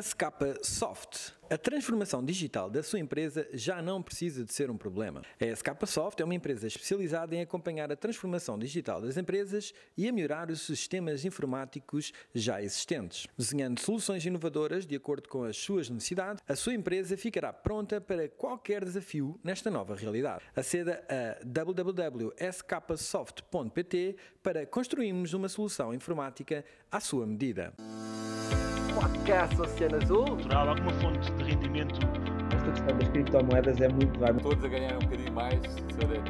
SK Soft. A transformação digital da sua empresa já não precisa de ser um problema. A SK Soft é uma empresa especializada em acompanhar a transformação digital das empresas e a melhorar os sistemas informáticos já existentes. Desenhando soluções inovadoras de acordo com as suas necessidades, a sua empresa ficará pronta para qualquer desafio nesta nova realidade. Aceda a www.sksoft.pt para construirmos uma solução informática à sua medida podcast Oceano Azul. Cultural, alguma fonte de rendimento. Esta questão das criptomoedas é muito vai Todos a ganhar um bocadinho mais de saber.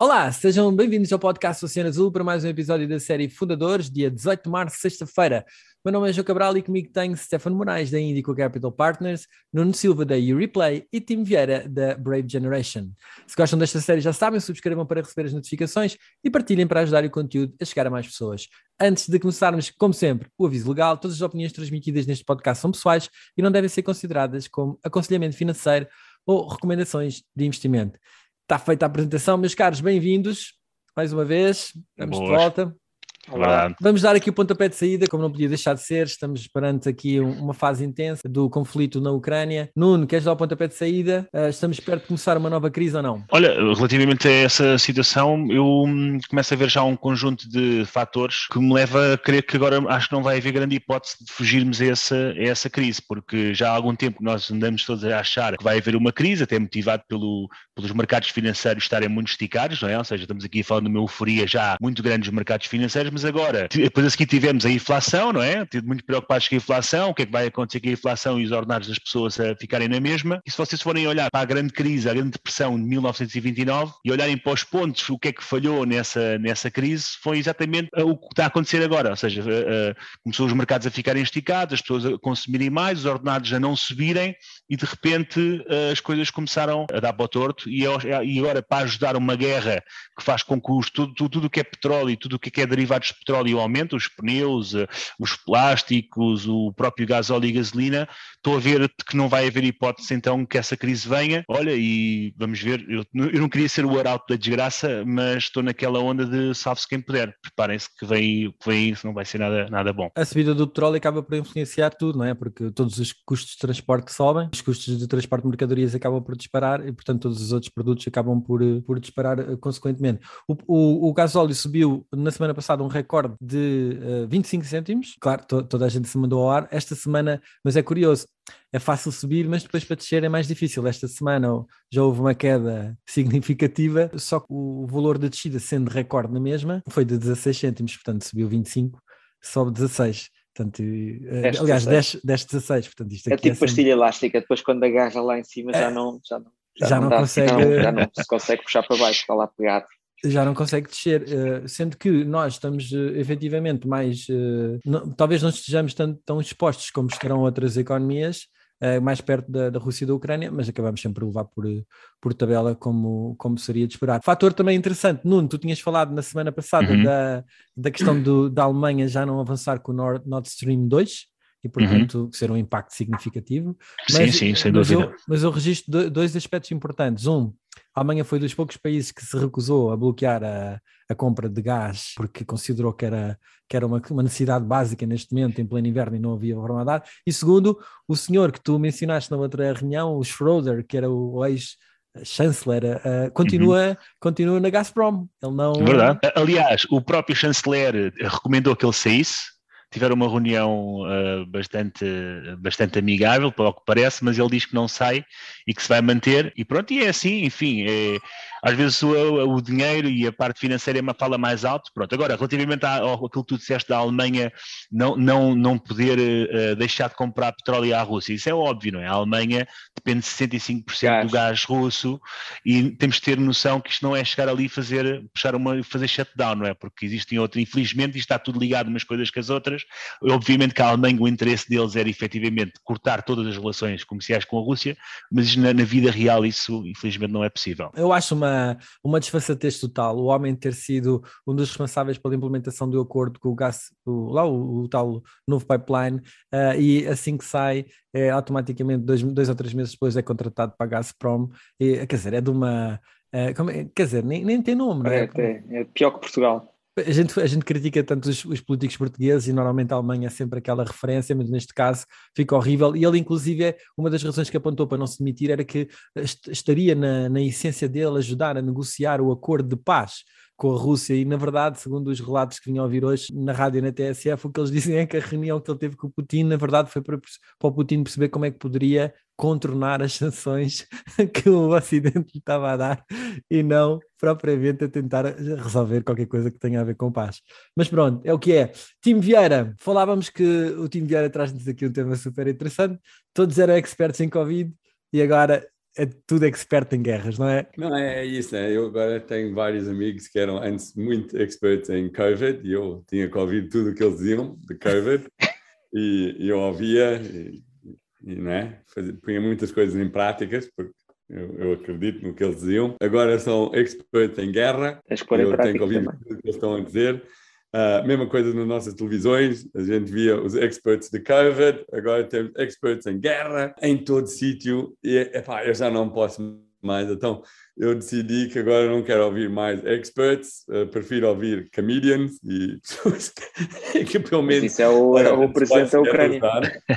Olá, sejam bem-vindos ao podcast Oceano Azul para mais um episódio da série Fundadores, dia 18 de março, sexta-feira. Meu nome é João Cabral e comigo tenho Stefano Moraes da Indico Capital Partners, Nuno Silva da Replay e Tim Vieira da Brave Generation. Se gostam desta série já sabem, subscrevam para receber as notificações e partilhem para ajudar o conteúdo a chegar a mais pessoas. Antes de começarmos, como sempre, o aviso legal: todas as opiniões transmitidas neste podcast são pessoais e não devem ser consideradas como aconselhamento financeiro ou recomendações de investimento. Está feita a apresentação, meus caros, bem-vindos mais uma vez. Estamos Boas. de volta. Olá. É Vamos dar aqui o pontapé de saída, como não podia deixar de ser, estamos perante aqui uma fase intensa do conflito na Ucrânia. Nuno, queres dar o pontapé de saída? Eh, estamos perto de começar uma nova crise ou não? Olha, relativamente a essa situação, eu hum, começo a ver já um conjunto de fatores que me leva a crer que agora acho que não vai haver grande hipótese de fugirmos a essa, a essa crise, porque já há algum tempo nós andamos todos a achar que vai haver uma crise, até motivado pelo, pelos mercados financeiros estarem muito esticados, não é? Ou seja, estamos aqui falando de uma euforia já muito grande dos mercados financeiros, tivemos agora, depois a seguir tivemos a inflação, não é? Tido muito preocupados com a inflação, o que é que vai acontecer com a inflação e os ordenados das pessoas a ficarem na mesma. E se vocês forem olhar para a grande crise, a grande depressão de 1929 e olharem para os pontos, o que é que falhou nessa, nessa crise, foi exatamente eh, o que está a acontecer agora. Ou seja, eh, eh, começou os mercados a ficarem esticados, as pessoas a consumirem mais, os ordenados a não subirem e de repente as coisas começaram a dar para o torto e agora para ajudar uma guerra que faz com que tudo o que é petróleo e tudo o que é derivado derivados de petróleo aumentam, os pneus, eh, os plásticos, o próprio gás óleo e gasolina, estou a ver que não vai haver hipótese então que essa crise venha. Olha, e vamos ver, eu, eu não queria ser o arauto da desgraça, mas estou naquela onda de salve-se quem puder. Preparem-se que vem, que vem isso, não vai ser nada, nada bom. A subida do petróleo acaba por influenciar tudo, não é? Porque todos os custos de transporte sobem, os custos de transporte de mercadorias acabam por disparar e, portanto, todos os outros produtos acabam por, por disparar eh, consequentemente. O, o, o gasóleo subiu na semana passada um recorde de uh, eh, 25 cêntimos. Claro, to toda a gente se mandou ao ar esta semana, mas é curioso. É fácil subir, mas depois para descer é mais difícil. Esta semana já houve uma queda significativa, só que o valor da descida, sendo recorde na mesma, foi de 16 cêntimos, portanto subiu 25, sobe 16. Portanto, 10, eh, aliás, 10, 10 16, portanto isto é aqui é tipo é sempre... pastilha elástica, depois quando agarra lá em cima já é. não, já não já, não, consegue puxar para baixo, está lá pegado já não consegue descer, uh, sendo que nós estamos uh, efetivamente mais, uh, não, talvez não estejamos tão, tão expostos como estarão outras economias, uh, mais perto da, da, Rússia e da Ucrânia, mas acabamos sempre a levar por, por tabela como, como seria de esperar. Fator também interessante, Nuno, tu tinhas falado na semana passada uhum. da, da questão do, da Alemanha já não avançar com o Nord, Nord Stream 2, e, portanto, uhum. ser um impacto significativo. Mas, sim, sim, sem mas dúvida. Eu, mas eu registro dois aspectos importantes. Um, a Alemanha foi dos poucos países que se recusou a bloquear a, a compra de gás porque considerou que era, que era uma, uma, necessidade básica neste momento, em pleno inverno, e não havia forma de dar. E segundo, o senhor que tu mencionaste na outra reunião, o Schroeder, que era o ex eh, chanceler uh, continua, uhum. continua na Gazprom. Ele não. Verdade. Aliás, o próprio chanceler recomendou que ele saísse tiveram uma reunião uh, bastante, bastante amigável, pelo que parece, mas ele diz que não sai e que se vai manter. E pronto, e é assim, enfim, é, às vezes o, o, dinheiro e a parte financeira é uma fala mais alto. Pronto, agora, relativamente àquilo que tu disseste da Alemanha não, não, não poder uh, deixar de comprar petróleo à Rússia, isso é óbvio, não é? A Alemanha depende de 65% gás. do gás russo e temos de ter noção que isto não é chegar ali e fazer, puxar uma, fazer shutdown, não é? Porque existem outras, infelizmente, isto está tudo ligado umas coisas com as outras. Obviamente que a Alemanha, o interesse deles era efetivamente cortar todas as relações comerciais com a Rússia, mas na, na vida real isso, infelizmente, não é possível. Eu acho uma ah, uma, desfaçatez total. O homem ter sido um dos responsáveis pela implementação do acordo com o gás, o, lá o, o, tal novo pipeline, uh, e assim que sai, é, automaticamente, dois, dois ou três meses depois, é contratado para a Gazprom. E, quer dizer, é de uma. Uh, como, é, quer dizer, nem, nem tem nome, é, né? é, é pior que Portugal. A gente, a gente critica tanto os, os, políticos portugueses e normalmente a Alemanha é sempre aquela referência, mas neste caso fica horrível. E ele, inclusive, é uma das razões que apontou para não se demitir era que estaria na, na essência dele ajudar a negociar o acordo de paz com a Rússia. E, na verdade, segundo os relatos que vinham ouvir hoje na rádio e na TSF, o que eles dizem é que a reunião que ele teve com o Putin, na verdade, foi para, para o Putin perceber como é que poderia contornar as sanções que o Ocidente lhe estava a dar e não propriamente a tentar resolver qualquer coisa que tenha a ver com paz. Mas pronto, é o que é. Tim Vieira, falávamos que o Tim Vieira traz-nos aqui um tema super interessante. Todos eram expertos em Covid e agora é tudo expert em guerras, não é? Não, é, é isso, né? Eu agora tenho vários amigos que eram antes muito expert em COVID e eu tinha que ouvir tudo o que eles diziam de COVID e, e, eu ouvia e, e não é? Fazia, punha muitas coisas em práticas porque eu, eu, acredito no que eles diziam. Agora são expert em guerra, eu tenho que ouvir também. tudo o que eles estão a dizer Uh, mesma coisa nas nossas televisões, a gente via os experts de COVID, agora temos experts em guerra, em todo sítio, e epá, eu já não posso mais, então eu decidi que agora não quero ouvir mais experts, uh, prefiro ouvir comedians e pessoas que, pelo menos... isso é o, olha, é o presidente da Ucrânia,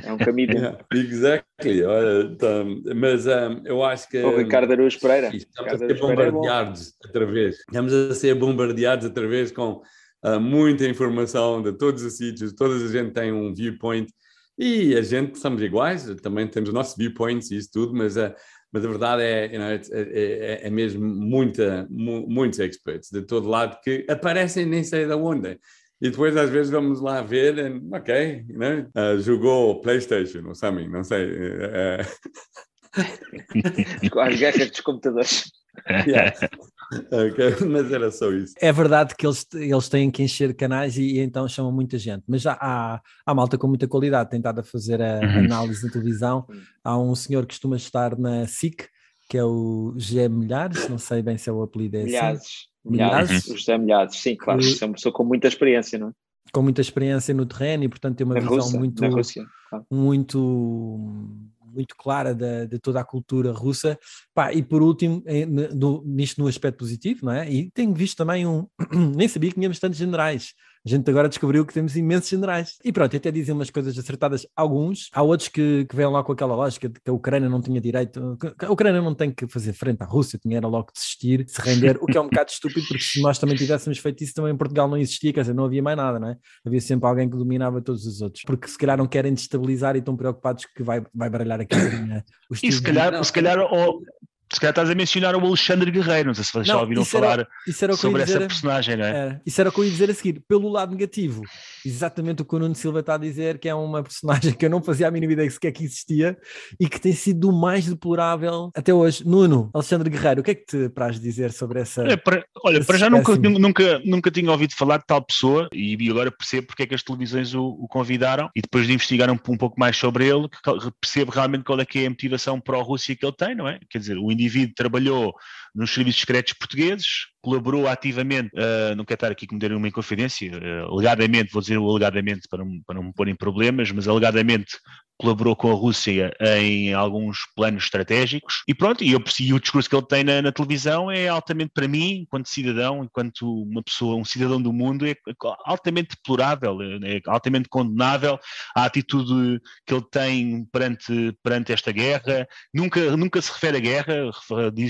é um comedian. Yeah, exactly, olha, então, mas um, ah, eu acho que... O Ricardo Aruz Pereira. Estamos Ricardo a ser é bombardeados é outra vez, estamos a ser bombardeados outra vez com uh, muita informação de todos os sítios, toda a gente tem um viewpoint e a gente somos iguais, também temos nossos viewpoints e isso tudo, mas, uh, mas a verdade é, you know, é, é, é, é, mesmo muita, mu muitos experts de todo lado que aparecem nem sei da onde. E depois, às vezes, vamos lá ver, and, ok, you know, uh, jogou PlayStation ou something, não sei. Uh, as guerra dos computadores. Yeah. okay, mas era só isso. É verdade que eles, eles têm que encher canais e, e então chamam muita gente, mas já há, há malta com muita qualidade tentada a fazer a uhum. análise na televisão. Há um senhor que costuma estar na SIC, que é o G. Milhares, não sei bem se é o apelido é Milhares. Assim. Milhares. Milhares. Uhum. O José Milhares, sim, claro, e... é uma pessoa com muita experiência, não é? Com muita experiência no terreno e, portanto, tem uma na visão Rússia, muito, Rússia, claro. muito muito clara da, de toda a cultura russa. Pá, e por último, no, nisto no aspecto positivo, não é? E tenho visto também um. nem sabia que tínhamos tantos generais a gente agora descobriu que temos imensos generais. E pronto, até dizem umas coisas acertadas, alguns. Há outros que, que vêm lá com aquela lógica de que a Ucrânia não tinha direito, a Ucrânia não tem que fazer frente à Rússia, tinha era logo desistir, se render, o que é um bocado estúpido, porque se nós também tivéssemos feito isso, também em Portugal não existia, quer dizer, não havia mais nada, não é? Havia sempre alguém que dominava todos os outros, porque se calhar não querem destabilizar e estão preocupados que vai, vai baralhar aqui. Né? Os e se calhar, se calhar ou, se calhar estás a mencionar o Alexandre Guerreiro, não sei se vocês já ouviram falar era, era sobre essa personagem, não é? Era. É, isso era o que eu ia dizer a seguir, pelo lado negativo, exatamente o que o Nuno Silva está a dizer, que é uma personagem que eu não fazia a mínima ideia sequer que existia e que tem sido o mais deplorável até hoje. Nuno, Alexandre Guerreiro, o que é que te praz dizer sobre essa. É, para, olha, para já nunca, nunca, nunca tinha ouvido falar de tal pessoa e, agora percebo porque é que as televisões o, o convidaram e depois de investigar um, um pouco mais sobre ele, percebo realmente qual é que é a motivação pró-Rússia que ele tem, não é? Quer dizer, o indivíduo trabalhou nos serviços secretos portugueses, colaborou ativamente, uh, não quero estar aqui com uma inconfidência, uh, alegadamente, vou dizer o alegadamente para não, para não me pôr em problemas, mas alegadamente colaborou com a Rússia em alguns planos estratégicos e pronto, e, eu, e o discurso que ele tem na, na, televisão é altamente, para mim, enquanto cidadão, enquanto uma pessoa, um cidadão do mundo, é altamente deplorável, é altamente condenável a atitude que ele tem perante, perante esta guerra, nunca, nunca se refere à guerra,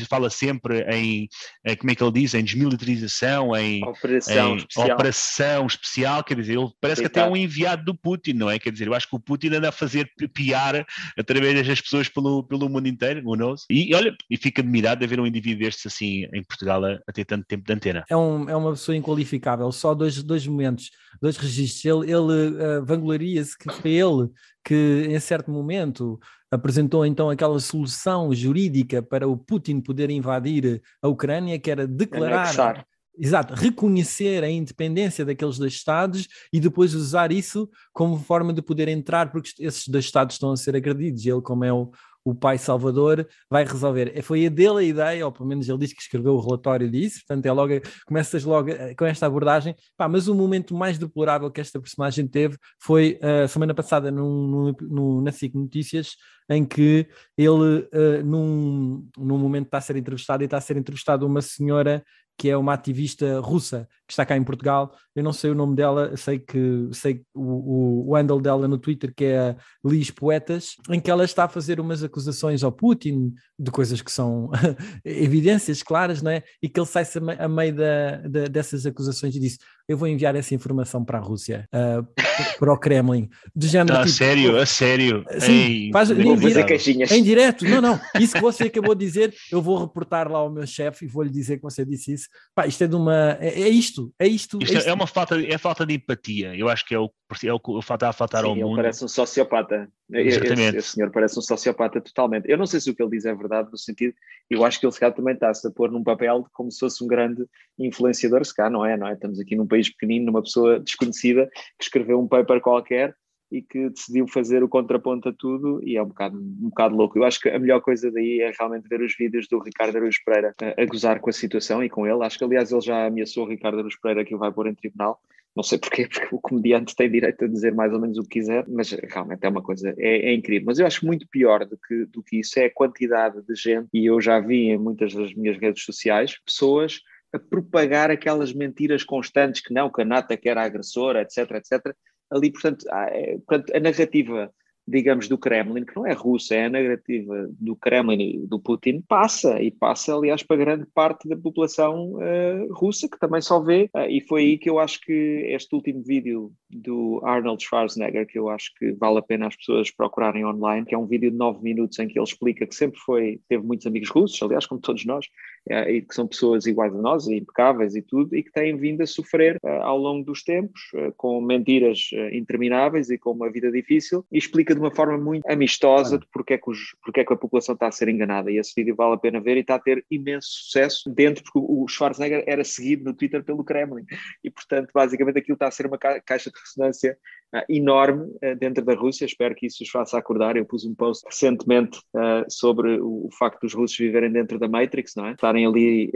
fala sempre sempre em, em, eh, como é que ele diz, em desmilitarização, em operação, em, especial. operação especial, quer dizer, ele parece que até é um enviado do Putin, não é? Quer dizer, eu acho que o Putin anda a fazer piar através das pessoas pelo, pelo mundo inteiro, o knows? E olha, e fico admirado de haver um indivíduo destes assim em Portugal a, a, ter tanto tempo de antena. É, um, é uma pessoa inqualificável, só dois, dois momentos, dois registros. Ele, ele uh, eh, vangloria-se que foi ele que em certo momento apresentou então aquela solução jurídica para o Putin poder invadir a Ucrânia, que era declarar. Anexar. Exato, reconhecer a independência daqueles dois Estados e depois usar isso como forma de poder entrar, porque esses dois Estados estão a ser agredidos. Ele, como é o, o pai Salvador vai resolver. É, foi a dele a ideia, ou pelo menos ele diz que escreveu o relatório disso, portanto é logo, começas logo eh, com esta abordagem. Pá, mas o momento mais deplorável que esta personagem teve foi uh, semana passada num, num, na SIC Notícias, em que ele, uh, num, num momento, está a ser entrevistado e está a ser entrevistada uma senhora que é uma ativista russa que está cá em Portugal. Eu não sei o nome dela, sei que sei o, o, handle dela no Twitter, que é Liz Poetas, em que ela está a fazer umas acusações ao Putin de coisas que são evidências claras, não é? E que ele sai-se a meio da, da, dessas acusações e disse: Eu vou enviar essa informação para a Rússia, uh, ah, para o Kremlin. De género. Não, tipo, a sério, a sério. Ah, sim, Ei, faz, é em, direto, em direto, não, não. Isso que você acabou de dizer, eu vou reportar lá ao meu chefe e vou-lhe dizer que você disse isso. Pá, isto é de uma. é, é isto isto, é isto. isto, é, isto. é, é uma falta, é falta de empatia. Eu acho que é o, é o que está a faltar Sim, ao ele mundo. parece um sociopata. Exatamente. Esse, esse, senhor parece um sociopata totalmente. Eu não sei se o que ele diz é verdade, no sentido, eu acho que ele se calhar também está-se a pôr num papel de como se fosse um grande influenciador, se cá não é, não é? Estamos aqui num país pequenino, numa pessoa desconhecida que escreveu um paper qualquer e que decidiu fazer o contraponto a tudo e é um bocado, um bocado louco. Eu acho que a melhor coisa daí é realmente ver os vídeos do Ricardo Aruz Pereira a, a gozar com a situação e com ele. Acho que, aliás, ele já ameaçou o Ricardo Aruz Pereira que o vai pôr em tribunal. Não sei porquê, porque o comediante tem direito a dizer mais ou menos o que quiser, mas realmente é uma coisa, é, é, incrível. Mas eu acho muito pior do que, do que isso é a quantidade de gente, e eu já vi em muitas das minhas redes sociais, pessoas a propagar aquelas mentiras constantes que não, que a Nata que era agressora, etc, etc, ali, portanto, há, ah, é, portanto a narrativa digamos, do Kremlin, que não é russa, é a narrativa do Kremlin e do Putin, passa, e passa, aliás, para grande parte da população uh, russa, que também só vê, uh, e foi aí que eu acho que este último vídeo do Arnold Schwarzenegger, que eu acho que vale a pena as pessoas procurarem online, que é um vídeo de nove minutos em que ele explica que sempre foi, teve muitos amigos russos, aliás, como todos nós, uh, e que são pessoas iguais a nós, impecáveis e tudo, e que têm vindo a sofrer ao longo dos tempos, com mentiras intermináveis e com uma vida difícil, e explica explica de uma forma muito amistosa de porque é, que os, porque é que a população está a ser enganada. E esse vídeo vale a pena ver e está a ter imenso sucesso dentro, porque o Schwarzenegger era seguido no Twitter pelo Kremlin. E, portanto, basicamente aquilo está a ser uma caixa de ressonância ah, enorme ah, dentro da Rússia. Espero que isso os faça acordar. Eu pus um post recentemente ah, sobre o, facto dos russos viverem dentro da Matrix, não é? Estarem ali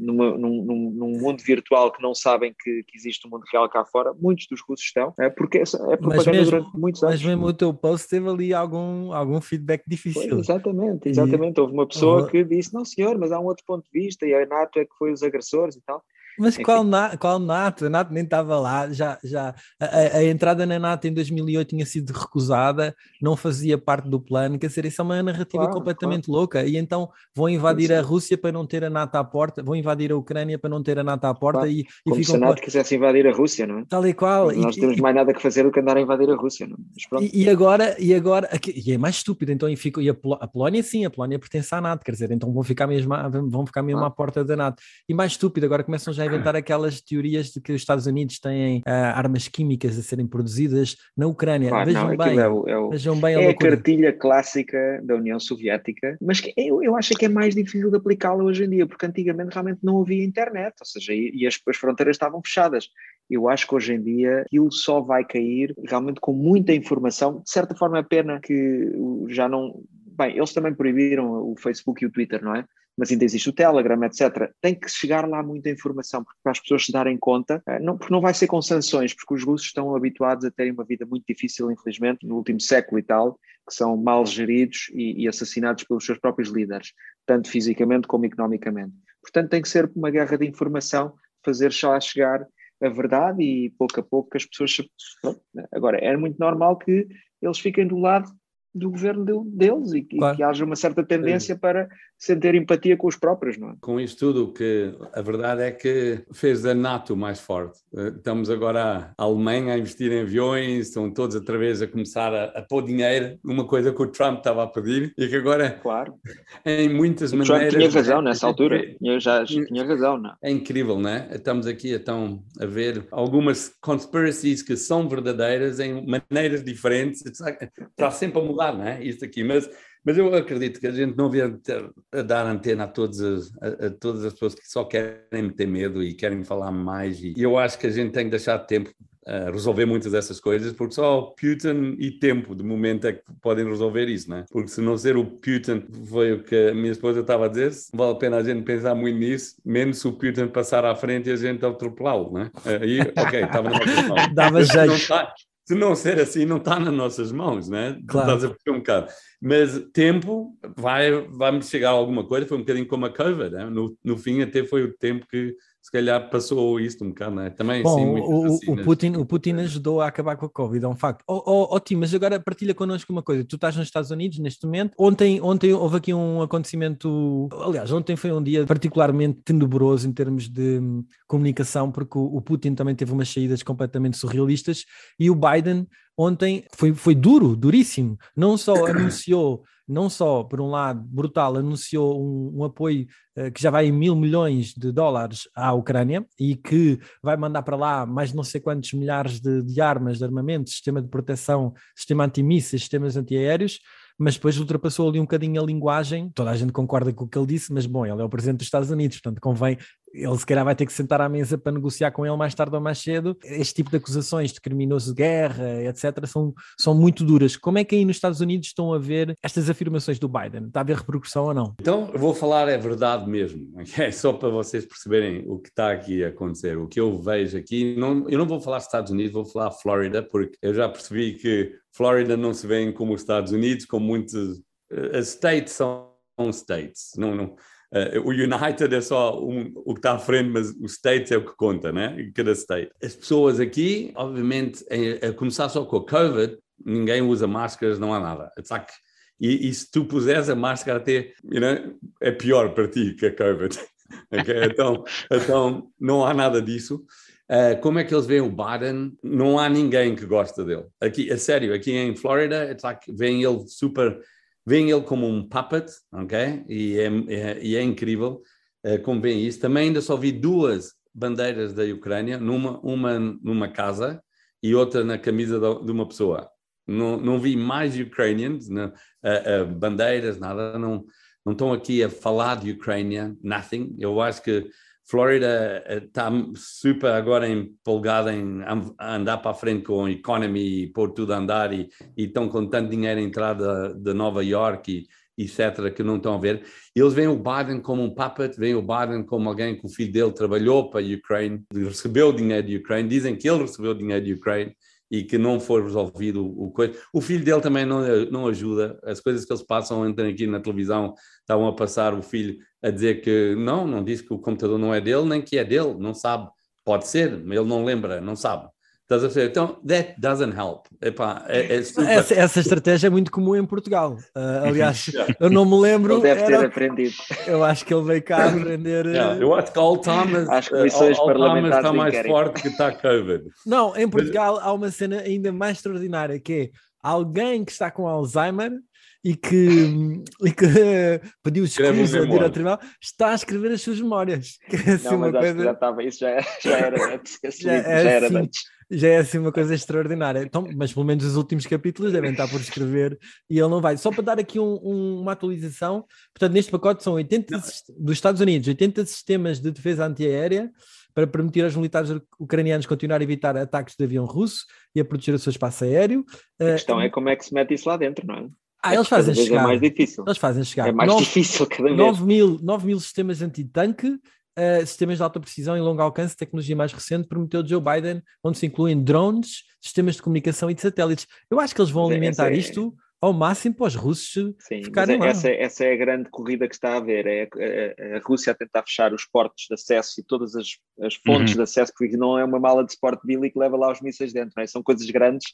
numa, num, num, mundo virtual que não sabem que, que, existe um mundo real cá fora. Muitos dos russos estão, é porque é, é propaganda mesmo, durante muitos anos. Mas mesmo o teu post teve ali algum, algum feedback difícil. Pois, exatamente, exatamente. E... Houve uma pessoa uhum. que disse, não senhor, mas há um outro ponto de vista e a NATO é que foi os agressores e tal. Mas é qual, na, qual Nato? A Nato nem estava lá. Já, já. A, a, entrada na Nato em 2008 tinha sido recusada, não fazia parte do plano. Quer dizer, isso é uma narrativa claro, completamente claro. louca. E então vão invadir a Rússia para não ter a Nato à porta, vão invadir a Ucrânia para não ter a Nato à porta. Claro. E, e Como ficam... se a Nato quisesse invadir a Rússia, não é? Tal e qual. Mas nós e, temos e, mais nada que fazer do que andar a invadir a Rússia, não é? E, agora, e agora e é mais estúpido. Então, e, fico, e a, Pol a, Polónia, sim, a Polónia pertence à NATO, quer dizer, então vão ficar mesmo, vão ficar mesmo ah. à porta da NATO. E mais estúpido, agora começam já a inventar aquelas teorias de que os Estados Unidos têm uh, armas químicas a serem produzidas na Ucrânia. Pá, vejam, não, bem, é o, é o, vejam bem. É a, a cartilha clássica da União Soviética, mas que eu, eu acho que é mais difícil de aplicá-la hoje em dia, porque antigamente realmente não havia internet, ou seja, e, e as, as fronteiras estavam fechadas. Eu acho que hoje em dia aquilo só vai cair realmente com muita informação. De certa forma, é pena que já não. Bem, eles também proibiram o Facebook e o Twitter, não é? mas ainda existe o Telegram, etc. Tem que chegar lá muita informação porque para as pessoas se darem conta, eh, não, porque não vai ser com sanções, porque os russos estão habituados a terem uma vida muito difícil, infelizmente, no último século e tal, que são mal geridos e, e assassinados pelos seus próprios líderes, tanto fisicamente como economicamente. Portanto, tem que ser uma guerra de informação, fazer chegar a verdade e pouco a pouco as pessoas. Agora, é muito normal que eles fiquem do lado do governo deles e que, claro. que, haja uma certa tendência para sentir empatia com os próprios, não é? Com isto tudo, que a verdade é que fez a NATO mais forte. Eh, estamos agora a Alemanha a investir em aviões, estão todos outra vez a começar a, a pôr dinheiro, uma coisa que o Trump estava a pedir e que agora, claro. em muitas o maneiras... Trump tinha razão nessa altura, eu já, já tinha razão, não é? é? incrível, não é? Estamos aqui então a ver algumas conspiracies que são verdadeiras em maneiras diferentes, está sempre a mudar não é? Isto aqui, mas, mas eu acredito que a gente não vê a dar antena a, todos, a, a, todas as pessoas que só querem ter medo e querem falar mais. E eu acho que a gente tem que deixar tempo a resolver muitas dessas coisas, porque só Putin e tempo, de momento, é que podem resolver isso, né? Porque se não ser o Putin, foi o que a minha esposa estava a dizer, vale a pena a gente pensar muito nisso, menos se o Putin passar à frente e a gente atropelá-lo, né? Aí, ok, estava na Dava jeito se não ser assim, não está nas nossas mãos, né? Claro. Estás a um bocado. Mas tempo vai, vai-me chegar alguma coisa. Foi um bocadinho como a cover, né? no, no fim, até foi o tempo que se calhar passou isto um bocado, não é? Também, Bom, sim, o, o, Putin, o Putin ajudou a acabar com a Covid, é um facto. Oh, oh, oh, Tim, mas agora partilha connosco uma coisa. Tu estás nos Estados Unidos neste momento. Ontem, ontem houve aqui um acontecimento. Aliás, ontem foi um dia particularmente tenebroso em termos de hum, comunicação, porque o, o Putin também teve umas saídas completamente surrealistas e o Biden ontem foi, foi duro, duríssimo. Não só anunciou, não só, por um lado, brutal, anunciou um, um apoio uh, que já vai em mil milhões de dólares à Ucrânia e que vai mandar para lá mais não sei quantos milhares de, de armas, de armamento, sistema de proteção, sistema antimísseis, sistemas antiaéreos, mas depois ultrapassou ali um bocadinho a linguagem. Toda a gente concorda com o que ele disse, mas bom, ele é o presidente dos Estados Unidos, portanto convém ele se calhar vai ter que sentar à mesa para negociar com ele mais tarde ou mais cedo. Este tipo de acusações de criminoso de guerra, etc., são, são muito duras. Como é que aí nos Estados Unidos estão a ver estas afirmações do Biden? Está a haver repercussão ou não? Então, eu vou falar é verdade mesmo. É só para vocês perceberem o que está aqui a acontecer. O que eu vejo aqui, não, eu não vou falar Estados Unidos, vou falar Flórida, porque eu já percebi que Flórida não se vê como os Estados Unidos, como muitos. Eh, as states são states. Não, não, eh, o United é só um, o que está à frente, mas o state é o que conta, né? Cada state. As pessoas aqui, obviamente, a é, é começar só com a COVID, ninguém usa máscaras, não há nada. Like, e, e, se tu puseres a máscara até, you know, é pior para ti que a COVID. okay? então, então, não há nada disso. Uh, como é que eles veem o Biden? Não há ninguém que gosta dele. Aqui, a sério, aqui em Florida, é like, veem ele super Vem ele como um puppet, ok? E é, é, e é incrível uh, como vem isso. Também ainda só vi duas bandeiras da Ucrânia, numa, uma numa casa e outra na camisa de uma pessoa. Não, não vi mais Ukrainians, não, uh, uh, bandeiras, nada. Não, não estão aqui a falar de Ucrânia, nothing. Eu acho que Flórida está eh, super agora empolgada em andar para frente com a economy e pôr tudo a andar e, estão com tanto dinheiro a entrar de, de Nova York e etc que não estão a ver. Eles veem o Biden como um puppet, veem o Biden como alguém que o filho dele trabalhou para a Ucrânia, recebeu dinheiro da Ucrânia, dizem que ele recebeu dinheiro da Ucrânia e que não for resolvido o, coisa. O filho dele também não, não ajuda. As coisas que eles passam, entram aqui na televisão, estavam a passar o filho a dizer que não, não disse que o computador não é dele, nem que é dele, não sabe. Pode ser, mas ele não lembra, não sabe. Estás a perceber? Então, that doesn't help. Epá, é, é super... essa, essa, estratégia é muito comum em Portugal. Uh, aliás, eu não me lembro. Ele deve era... ter aprendido. Eu acho que ele veio cá aprender. Yeah, eu acho que o Thomas, eh, Thomas está mais forte que está COVID. Não, em Portugal há uma cena ainda mais extraordinária que é alguém que está com Alzheimer e que, e que pediu desculpas a ir ao tribunal, está a escrever as suas memórias. É assim não, mas uma coisa... já estava, isso já, era, já era antes, já, é já era assim, antes. Já é assim uma coisa extraordinária. Então, mas pelo menos os últimos capítulos devem estar por escrever e ele não vai. Só para dar aqui um, um, uma atualização, portanto, neste pacote são 80 dos Estados Unidos, 80 sistemas de defesa antiaérea para permitir aos militares ucranianos continuar a evitar ataques de avião russo e a proteger o seu espaço aéreo. A eh, questão uh, é como é que se mete isso lá dentro, não é? Ah, eles fazem é chegar. é mais difícil. Eles fazem chegar. É mais 9, difícil cada vez. 9 mil, 9 mil sistemas anti uh, eh, sistemas de alta precisão e longo alcance, tecnologia mais recente, prometeu Joe Biden, onde se incluem drones, sistemas de comunicação e de satélites. Eu acho que eles vão é, alimentar é, isto ao máximo para os russos Sim, ficarem mas é, Essa, é, essa é a grande corrida que está a haver, é a, a, a Rússia a tentar fechar os portos de acesso e todas as, as fontes uhum. de acesso, porque não é uma mala de sport Billy que leva lá os mísseis dentro, é? são coisas grandes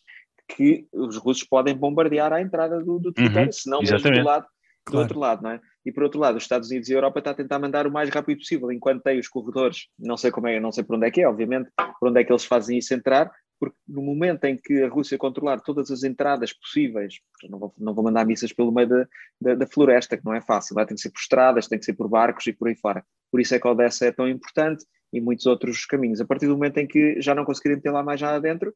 que os russos podem bombardear à entrada do, do uhum, território, uhum, se não do lado do outro lado, não é? E por outro lado, os Estados Unidos e a Europa estão a tentar mandar o mais rápido possível, enquanto tem os corredores, não sei como é, não sei por onde é que é, obviamente, por onde é que eles fazem isso entrar, porque no momento em que a Rússia controlar todas as entradas possíveis, não vou, não vou mandar missas pelo meio da, da, da floresta, que não é fácil, lá tem que ser por estradas, tem que ser por barcos e por aí fora. Por isso é que a Odessa é tão importante e muitos outros caminhos. A partir do momento em que já não conseguirem ter lá mais nada dentro,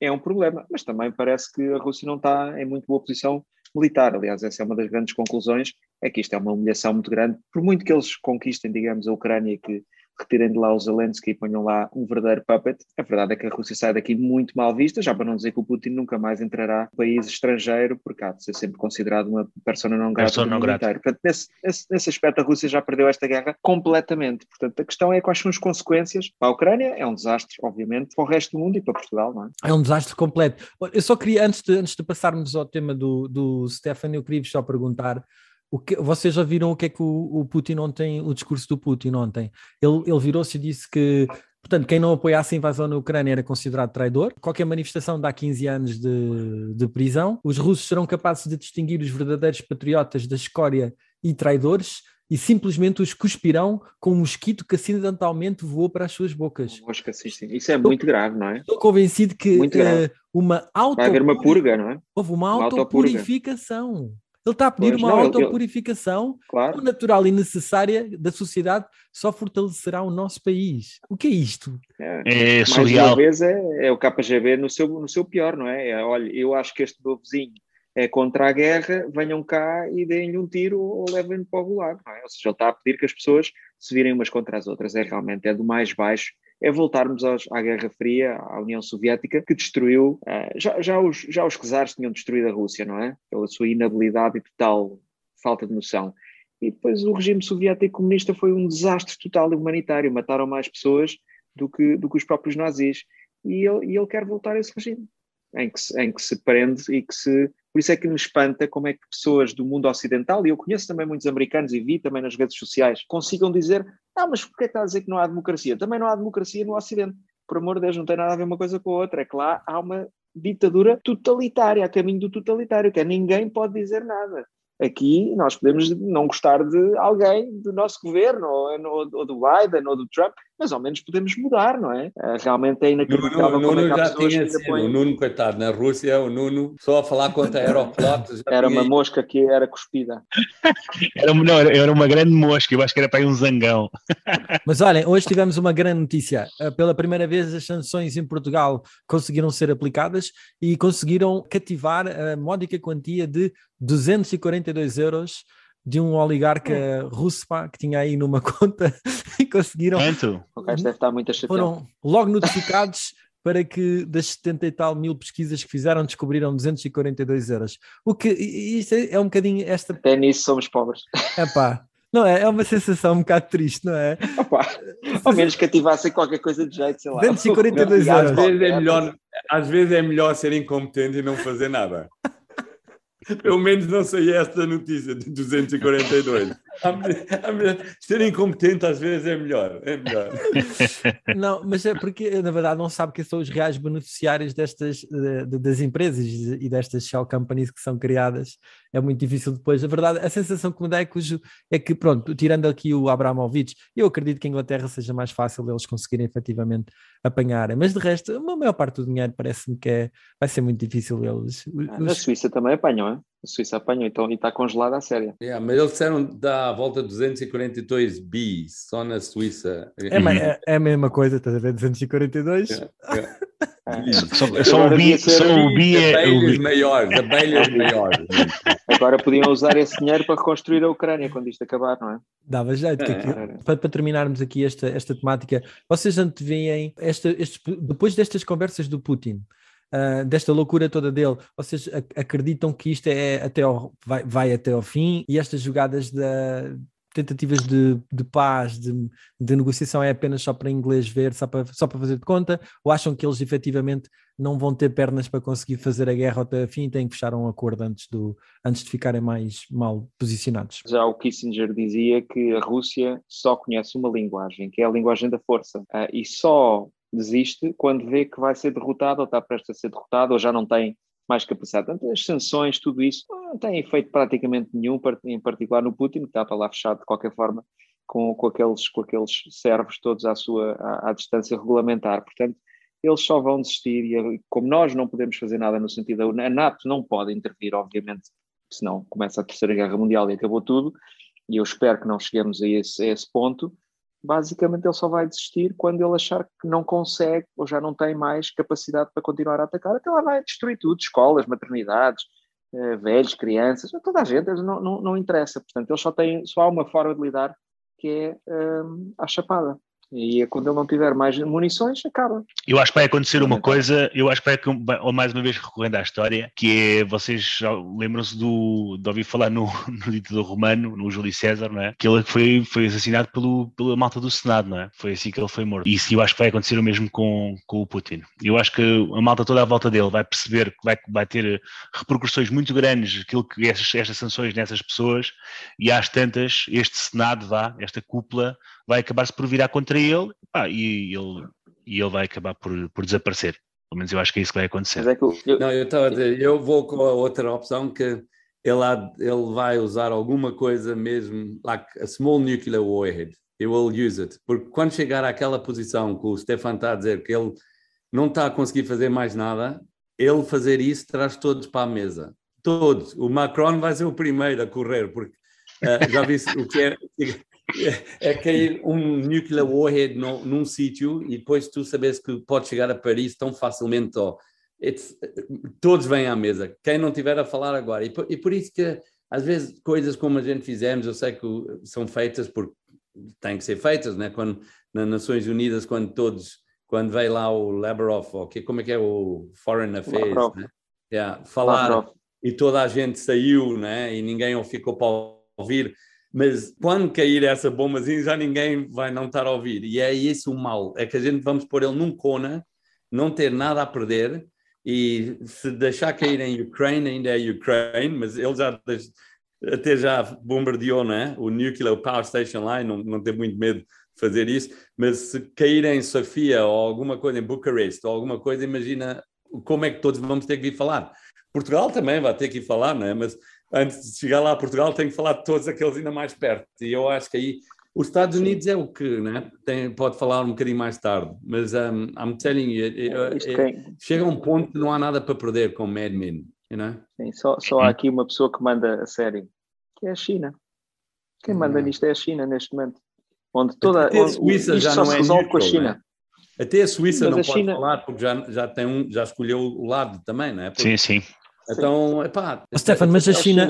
é um problema, mas também parece que a Rússia não está em muito boa posição militar. Aliás, essa é uma das grandes conclusões, é que isto é uma humilhação muito grande, por muito que eles conquistem, digamos, a Ucrânia que retirem de lá o Zelensky e ponham lá um verdadeiro puppet. A verdade é que a Rússia sai daqui muito mal vista, já para não dizer que o Putin nunca mais entrará no país estrangeiro, porque há de ser sempre considerado uma persona não grata persona não grata. Portanto, nesse, nesse, nesse, aspecto a Rússia já perdeu esta guerra completamente. Portanto, a questão é quais são as consequências para a Ucrânia, é um desastre, obviamente, para o resto do mundo e para Portugal, não é? É um desastre completo. Eu só queria, antes de, antes de passarmos ao tema do, do Stefan, eu queria só perguntar o que, vocês já viram o que é que o, o Putin ontem, o discurso do Putin ontem? Ele, ele virou-se e disse que Portanto, quem não apoiasse a invasão na Ucrânia era considerado traidor. Qualquer manifestação dá 15 anos de, de, prisão. Os russos serão capazes de distinguir os verdadeiros patriotas da escória e traidores e simplesmente os cuspirão com um mosquito que acidentalmente voou para as suas bocas. Acho que sim. Isso é estou, muito grave, não é? Estou convencido que uh, uma auto... Vai haver uma purga, não é? Houve uma, uma autopurificação. Ele está a pedir pois uma não, autopurificação claro. natural e necessária da sociedade, só fortalecerá o nosso país. O que é isto? É, é surreal. Mais uma vez é, é, o KGB no seu, no seu pior, não é? é? Olha, eu acho que este meu vizinho é contra a guerra, venham cá e deem-lhe um tiro ou levem-no para o gulag, não é? Ou seja, ele está a pedir que as pessoas se virem umas contra as outras. É realmente, é do mais baixo é voltarmos aos, à Guerra Fria, à União Soviética, que destruiu, ah, já, já, os, já os czares tinham destruído a Rússia, não é? Pela sua inabilidade e total falta de noção. E depois o regime soviético comunista foi um desastre total e humanitário, mataram mais pessoas do que, do que os próprios nazis. E ele, e ele quer voltar a esse regime, em que, em que se prende e que se. Por isso é que me espanta como é que pessoas do mundo ocidental, e eu conheço também muitos americanos e vi também nas redes sociais, consigam dizer: ah, mas porquê está a dizer que não há democracia? Também não há democracia no Ocidente. Por amor de Deus, não tem nada a ver uma coisa com a outra. É que lá há uma ditadura totalitária, a caminho do totalitário, que é ninguém pode dizer nada. Aqui nós podemos não gostar de alguém do nosso governo, ou, ou, ou do Biden, ou do Trump, mas ao menos podemos mudar, não é? Eh, realmente é inacreditável Nuno, como é Nuno já que há pessoas sido, O Nuno, coitado, na Rússia, o Nuno, só a falar contra aeroportos... era uma mosca que era cuspida. era, não, era uma grande mosca, eu acho que era para ir um zangão. mas olhem, hoje tivemos uma grande notícia. Eh, pela primeira vez as sanções em Portugal conseguiram ser aplicadas e conseguiram cativar a eh, módica quantia de 242 euros de um oligarca é. russo pá, que tinha aí numa conta e conseguiram. Tanto. O gajo deve estar muito chateado. Foram logo notificados para que das 70 e tal mil pesquisas que fizeram descobriram 242 euros. O que isto é, é um bocadinho esta. Até nisso somos pobres. É pá. Não é? É uma sensação um bocado triste, não é? Opa, ao menos que ativassem qualquer coisa de jeito, sei lá. 242 euros. Às vezes, é melhor, às vezes é melhor ser incompetente e não fazer nada. Pelo menos não sei esta notícia de 242. A mulher, a ser incompetente às vezes é melhor, é melhor. Não, mas é porque na verdade não sabe quem são os reais beneficiários destas, de, de, das empresas e destas shell companies que são criadas. É muito difícil depois. Na verdade, a sensação que me dá é que, é que pronto, tirando aqui o Abramovich, eu acredito que a Inglaterra seja mais fácil eles conseguirem efetivamente apanhar. Mas de resto, a maior parte do dinheiro parece-me que é, vai ser muito difícil eles. os... Ah, na Suíça também apanham, é? a Suíça apanhou então, e está congelada a sério. Yeah, é, mas eles disseram dá à volta de 242 bi só na Suíça. É, é, é a mesma coisa, estás a ver? 242. Yeah, yeah. Só, só o bi, é só o bi é abelhas maiores, Agora podiam usar esse dinheiro para reconstruir a Ucrânia quando isto acabar, não é? Dava jeito. É, aqui, Para, para, terminarmos aqui esta, esta temática, vocês anteveem esta, depois destas conversas do Putin, uh, desta loucura toda dele. Vocês acreditam que isto é até ao, vai, vai até ao fim e estas jogadas da, tentativas de, de paz, de, de, negociação é apenas só para inglês ver, só para, só para fazer de conta, ou acham que eles efetivamente não vão ter pernas para conseguir fazer a guerra até fim e têm que fechar um acordo antes, do, antes de ficarem mais mal posicionados? Já o Kissinger dizia que a Rússia só conhece uma linguagem, que é a linguagem da força, ah, e só desiste quando vê que vai ser derrotado ou está prestes a ser derrotado ou já não tem mais capacidade. Portanto, as sanções, tudo isso, não tem efeito praticamente nenhum, em particular no Putin, que para lá fechado de qualquer forma com, com, aqueles, com aqueles servos todos à, sua, à, à distância regulamentar. Portanto, eles só vão desistir e como nós não podemos fazer nada no sentido da a NATO não pode intervir, obviamente, senão começa a Terceira Guerra Mundial e acabou tudo, e eu espero que não cheguemos a esse, a esse ponto, basicamente ele só vai desistir quando ele achar que não consegue ou já não tem mais capacidade para continuar a atacar, até lá vai destruir tudo, escolas, maternidades, eh, velhos, crianças, toda a gente, não, não, não interessa. Portanto, ele só tem, só há uma forma de lidar que é hum, a chapada. E é quando ele não tiver mais munições, acaba. Eu acho que vai acontecer uma coisa, eu acho que vai, ou mais uma vez recorrendo à história, que é, vocês lembram-se do, de ouvir falar no, no ditador romano, no Júlio César, não é? Que ele foi, foi assassinado pelo, pela malta do Senado, não é? Foi assim que ele foi morto. E isso eu acho que vai acontecer o mesmo com, com o Putin. Eu acho que a malta toda à volta dele vai perceber que vai, vai ter repercussões muito grandes aquilo que estas, estas sanções nessas pessoas e às tantas, este Senado, vá, esta cúpula, vai acabar-se por virar contra contra ele pá, e, ele, e ele vai acabar por, por desaparecer. Pelo menos eu acho que é isso que vai acontecer. É que eu... Não, eu estava a dizer, eu vou com a outra opção que ele, há, ele vai usar alguma coisa mesmo, like a small nuclear warhead. He will use it. Porque quando chegar àquela posição que o Stefan está a dizer que ele não está a conseguir fazer mais nada, ele fazer isso traz todos para a mesa. Todos. O Macron vai ser o primeiro a correr, porque uh, já vi o que é é que um nuclear warhead no, num sítio e depois tu sabes que pode chegar a Paris tão facilmente. Oh, todos vêm à mesa. Quem não tiver a falar agora. E por, e por, isso que, às vezes, coisas como a gente fizemos, eu sei que são feitas porque têm que ser feitas, né? Quando, nas Nações Unidas, quando todos, quando veio lá o Lavrov, ou que, como é que é o Foreign Affairs, né? Yeah, falaram e toda a gente saiu, né? E ninguém ficou para ouvir mas quando cair essa bombazinha, já ninguém vai não estar a ouvir. E é isso o mal: é que a gente vamos pôr ele num cona, não ter nada a perder, e se deixar cair em Ucrânia, ainda é Ucrânia, mas ele já até já bombardeou né? o nuclear power station lá, não, não tem muito medo de fazer isso, mas se cair em Sofia ou alguma coisa em Bucharest ou alguma coisa, imagina como é que todos vamos ter que ir falar. Portugal também vai ter que ir falar, né? mas antes de chegar lá a Portugal, tenho que falar de todos aqueles ainda mais perto. E eu acho que aí os Estados Unidos é o que, né? Tem, pode falar um bocadinho mais tarde, mas um, I'm telling you, eh, eh, chega um ponto que não há nada para perder com Mad Men, you know? Sim, só, só há aqui uma pessoa que manda a série, que é a China. Quem hum. manda nisto é a China neste momento, onde toda Até a Suíça onde, já não é neutral, com a China. Né? Até a Suíça mas não a pode falar porque já, já, tem um, já escolheu o lado também, não é? Porque sim, sim. Então, epá, Stefan, mas é a China,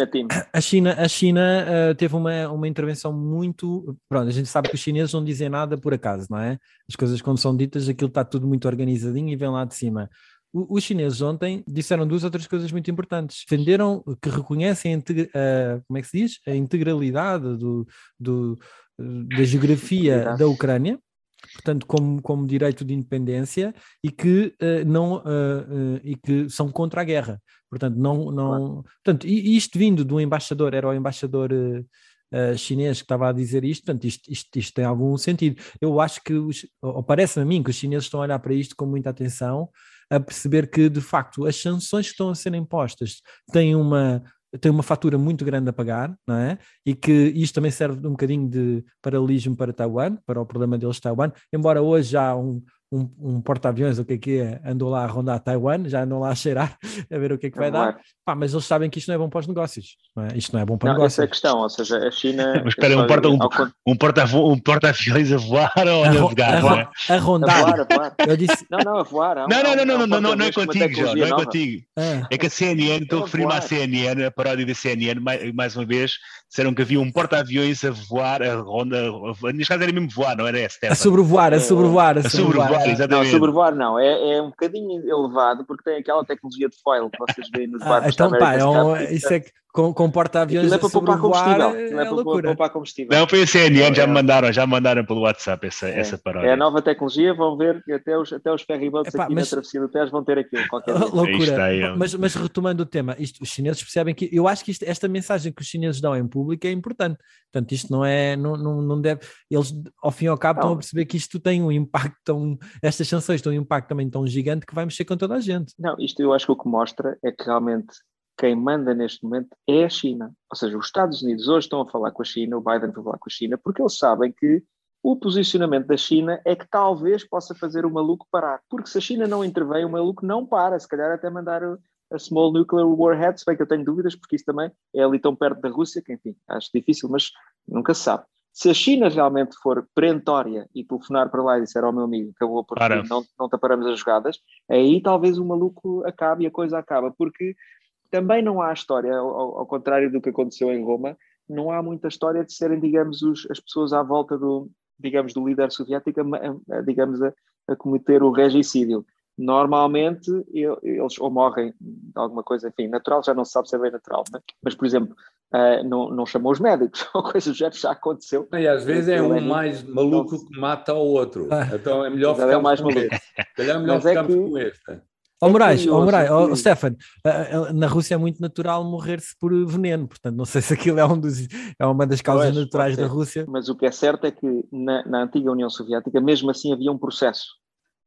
a China, a China uh, eh, teve uma, uma intervenção muito. Pronto, a gente sabe que os chineses não dizem nada por acaso, não é? As coisas, quando são ditas, aquilo está tudo muito organizadinho e vem lá de cima. O, os chineses ontem disseram duas outras coisas muito importantes. Defenderam que reconhecem a, a como é que se diz? a integralidade do, do da geografia da Ucrânia, portanto, como, como direito de independência e que, uh, não, uh, e que são contra a guerra. Portanto, não, não, portanto, isto vindo do embaixador, era o embaixador Uh, chinês que estava a dizer isto, portanto, isto, isto, isto tem algum sentido. Eu acho que, os, ou parece-me a mim, que os chineses estão a olhar para isto com muita atenção, a perceber que, de facto, as sanções que estão a ser impostas têm uma, tem uma fatura muito grande a pagar, não é? E que isto também serve um bocadinho de paralelismo para Taiwan, para o problema deles Taiwan, embora hoje já há um, um, um porta-aviões, o que é que é, andou lá a rondar Taiwan, já andou lá a cheirar, a ver o que é que vai não dar. Pá, mas eles sabem que isto não é bom para os negócios. Não é? Isto não é bom para não, negócios. Essa é a questão, ou seja, a China. mas é espera, um porta-aviões um, ao... um porta um porta a voar ou a, navegar? Ro... A, é? a, rondar. A voar, a voar. Eu disse... Não, não, a voar. Um, não, não, não, não, não, não, não, não é contigo, João, não é contigo. Ah. É que a CNN, é estou a referir-me à CNN, a paródia da CNN, mais, mais uma vez, disseram que havia um porta-aviões a voar, a ronda, neste caso era mesmo voar, não era essa. A sobrevoar, a sobrevoar, a sobrevoar exatamente. Não, sobrevoar não, é, é um bocadinho elevado porque tem aquela tecnologia de foil que vocês veem nos ah, barcos então, pá, é um, isso é que com, com porta-aviões é para poupar combustível. Não é, é para poupar combustível. Não, foi a CNN, já é. me mandaram, já me mandaram pelo WhatsApp essa, é, essa paródia. É a nova tecnologia, vão ver que até os, até os ferryboats Epá, aqui mas... na travessia do Tejo vão ter aquilo. loucura. Aí, é. mas, mas retomando o tema, isto, os chineses percebem que, eu acho que isto, esta mensagem que os chineses dão em público é importante. Portanto, isto não é, não, não, não deve, eles ao fim e ao cabo não. estão a perceber que isto tem um impacto tão, estas sanções têm um impacto também tão gigante que vai mexer com toda a gente. Não, isto eu acho que o que mostra é que realmente quem manda neste momento é a China. Ou seja, os Estados Unidos hoje estão a falar com a China, o Biden vai falar com a China, porque eles sabem que o posicionamento da China é que talvez possa fazer o maluco parar. Porque se a China não intervém, o maluco não para. Se calhar até mandar a Small Nuclear Warhead, se bem que eu tenho dúvidas, porque isso também é ali tão perto da Rússia, que enfim, acho difícil, mas nunca se sabe. Se a China realmente for perentória e telefonar para lá e disser ao oh, meu amigo, acabou por fim, não, não taparamos as jogadas, aí talvez o maluco acabe e a coisa acaba, porque também não há história, ao, ao, contrário do que aconteceu em Roma, não há muita história de serem, digamos, os, as pessoas à volta do, digamos, do líder soviético, a, a, digamos, a, a, cometer o regicídio. Normalmente eles ou morrem de alguma coisa, enfim, natural, já não se sabe se é bem natural, né? mas, por exemplo, uh, não, não, chamou os médicos, ou coisa do género, já aconteceu. E às vezes é um mais maluco que mata o outro, então é melhor ficar é mais maluco. é melhor mas é ficarmos é que... com este é ó oh, Moraes, ó oh, Moraes, oh, Stefan, eh, eh, na Rússia é muito natural morrer-se por veneno, portanto não sei se aquilo é, um dos, é uma das causas pois, naturais da Rússia. Mas o que é certo é que na, na, antiga União Soviética mesmo assim havia um processo,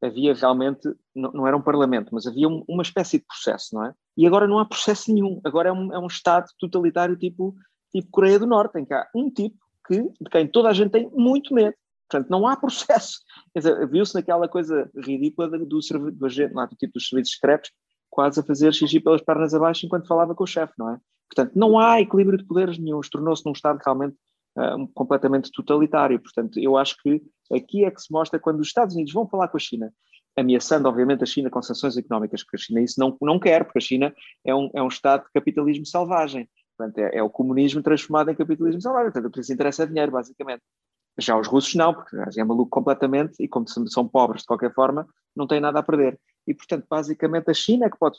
havia realmente, não, não era um parlamento, mas havia um, uma espécie de processo, não é? E agora não há processo nenhum, agora é um, é um Estado totalitário tipo, tipo Coreia do Norte, em que há um tipo que, de quem toda a gente tem muito medo, Portanto, não há processo. viu-se naquela coisa ridícula do, do agente, lá, é? do tipo dos serviços secretos, quase a fazer xixi pelas pernas abaixo enquanto falava com o chefe, não é? Portanto, não há equilíbrio de poderes nenhum. Tornou-se num Estado realmente uh, completamente totalitário. Portanto, eu acho que aqui é que se mostra quando os Estados Unidos vão falar com a China, ameaçando, obviamente, a China com sanções económicas, porque a China isso não, não quer, porque a China é um, é um Estado de capitalismo selvagem. Portanto, é, é o comunismo transformado em capitalismo selvagem. Portanto, o que lhes interessa é dinheiro, basicamente. Já os russos não, porque já é maluco completamente e, como são pobres de qualquer forma, não têm nada a perder. E, portanto, basicamente a China é que pode,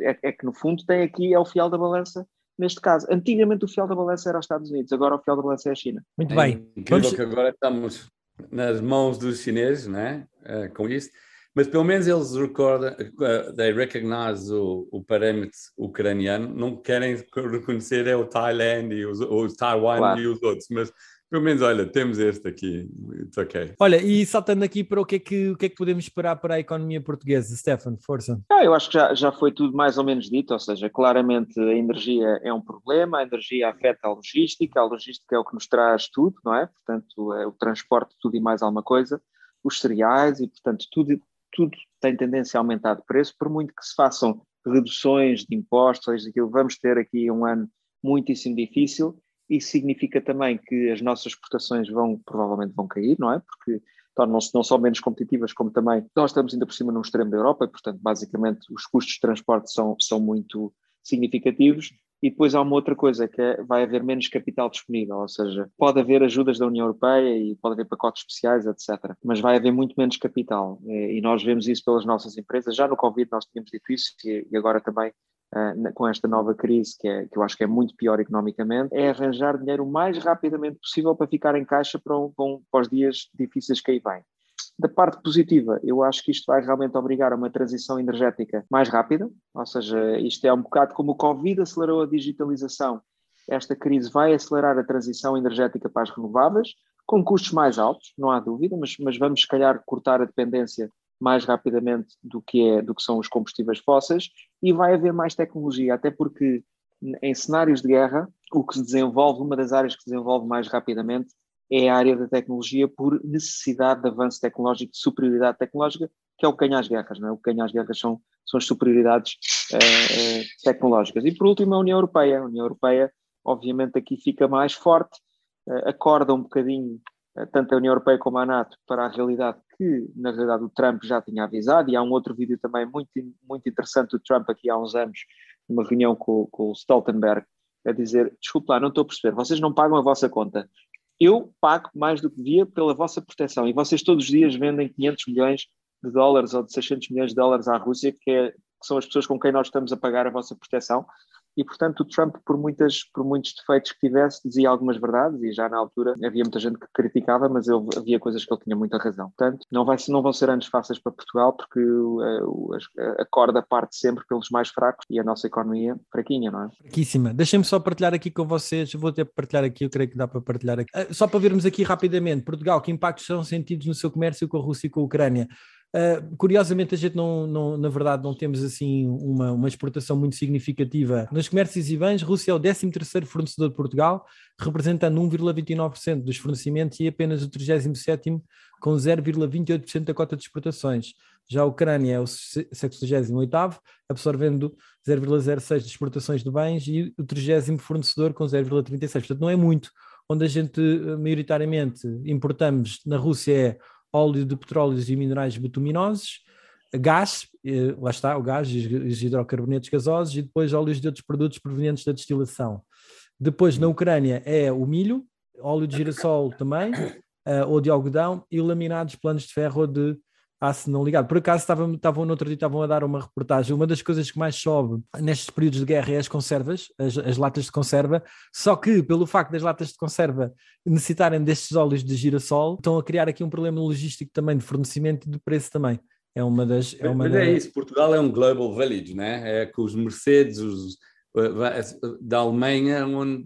é, é que no fundo tem aqui é o fiel da balança neste caso. Antigamente o fiel da balança era os Estados Unidos, agora o fiel da balança é a China. Muito bem. É Vamos... que agora estamos nas mãos dos chineses, né? Eh, com isto, mas pelo menos eles recordam, eh, they recognize o, o parâmetro ucraniano, não querem reconhecer é o Thailand e os, o Taiwan claro. e os outros, mas pelo menos, olha, temos este aqui, it's ok. Olha, e saltando aqui para o que é que, o que, é que podemos esperar para a economia portuguesa, Stefan, força. Ah, eu acho que já, já foi tudo mais ou menos dito, ou seja, claramente a energia é um problema, a energia afeta a logística, a logística é o que nos traz tudo, não é? Portanto, é o transporte, tudo e mais alguma coisa, os cereais e, portanto, tudo, tudo tem tendência a aumentar de preço, por muito que se façam reduções de impostos, aquilo, vamos ter aqui um ano muitíssimo difícil isso significa também que as nossas exportações vão, provavelmente vão cair, não é? Porque tornam-se não só menos competitivas, como também nós estamos ainda por cima num extremo da Europa, e, portanto, basicamente, os custos de transporte são, são muito significativos. E depois há uma outra coisa, que é, vai haver menos capital disponível, ou seja, pode haver ajudas da União Europeia e pode haver pacotes especiais, etc. Mas vai haver muito menos capital. Eh, e nós vemos isso pelas nossas empresas. Já no Covid nós tínhamos dito isso e agora também ah, com esta nova crise, que, é, que eu acho que é muito pior economicamente, é arranjar dinheiro o mais rapidamente possível para ficar em caixa para, um, para os dias difíceis que aí vêm. Da parte positiva, eu acho que isto vai realmente obrigar a uma transição energética mais rápida, ou seja, isto é um bocado como o Covid acelerou a digitalização, esta crise vai acelerar a transição energética para as renováveis, com custos mais altos, não há dúvida, mas, mas vamos, se calhar, cortar a dependência mais rapidamente do que, é, do que são os combustíveis fósseis e vai haver mais tecnologia, até porque em cenários de guerra, o que se desenvolve, uma das áreas que se desenvolve mais rapidamente é a área da tecnologia por necessidade de avanço tecnológico, de superioridade tecnológica, que é o que ganha as guerras, não é? O que ganha as guerras são, são as superioridades eh, eh, tecnológicas. E por último, a União Europeia. A União Europeia, obviamente, aqui fica mais forte, eh, acorda um bocadinho eh, tanto a União Europeia como a NATO, para a realidade que, na realidade, o Trump já tinha avisado, e há um outro vídeo também muito, muito interessante do Trump aqui há uns anos, numa reunião com, com o Stoltenberg, a dizer, desculpe lá, não estou a perceber, vocês não pagam a vossa conta, eu pago mais do que devia pela vossa proteção, e vocês todos os dias vendem 500 milhões de dólares ou de 600 milhões de dólares à Rússia, que, é, que são as pessoas com quem nós estamos a pagar a vossa proteção, e, portanto, o Trump, por, muitas, por muitos defeitos que tivesse, dizia algumas verdades, e já na altura havia muita gente que criticava, mas eu havia coisas que ele tinha muita razão. Portanto, não, vai, não vão ser anos fáceis para Portugal, porque a, a corda parte sempre pelos mais fracos e a nossa economia fraquinha, não é? Fraquíssima. Deixem-me só partilhar aqui com vocês, vou ter partilhar aqui, eu creio que dá para partilhar aqui. Ah, só para virmos aqui rapidamente, Portugal, que impactos são sentidos no seu comércio com a Rússia e com a Ucrânia? Ah, curiosamente, a gente não, não, na verdade, não temos assim uma, uma exportação muito significativa. Nos comércios e bens, Rússia é o 13º fornecedor de Portugal, representando 1,29% dos fornecimentos e apenas o 37º com 0,28% da cota de exportações. Já a Ucrânia é o 68º, absorvendo 0,06% de exportações de bens e o 30 fornecedor com 0,36%. Portanto, não é muito. Onde a gente eh, maioritariamente importamos na Rússia é óleo de petróleos e minerais bituminosos, gás, eh, lá está o gás e os hidrocarbonetos gasosos, e depois óleos de outros produtos provenientes da destilação. Depois, na Ucrânia, é o milho, óleo de girassol também, eh, ou de algodão, e laminados planos de ferro ou de ah, não ligado. Por acaso estavam, estavam no outro dia estavam a dar uma reportagem. Uma das coisas que mais sobe nestes períodos de guerra é as conservas, as, as latas de conserva. Só que, pelo facto das latas de conserva necessitarem destes óleos de girassol, estão a criar aqui um problema logístico também de fornecimento e de preço também. É uma das. É uma Mas é isso, Portugal é um global village, né? É com os Mercedes os, eh, eh, da Alemanha, onde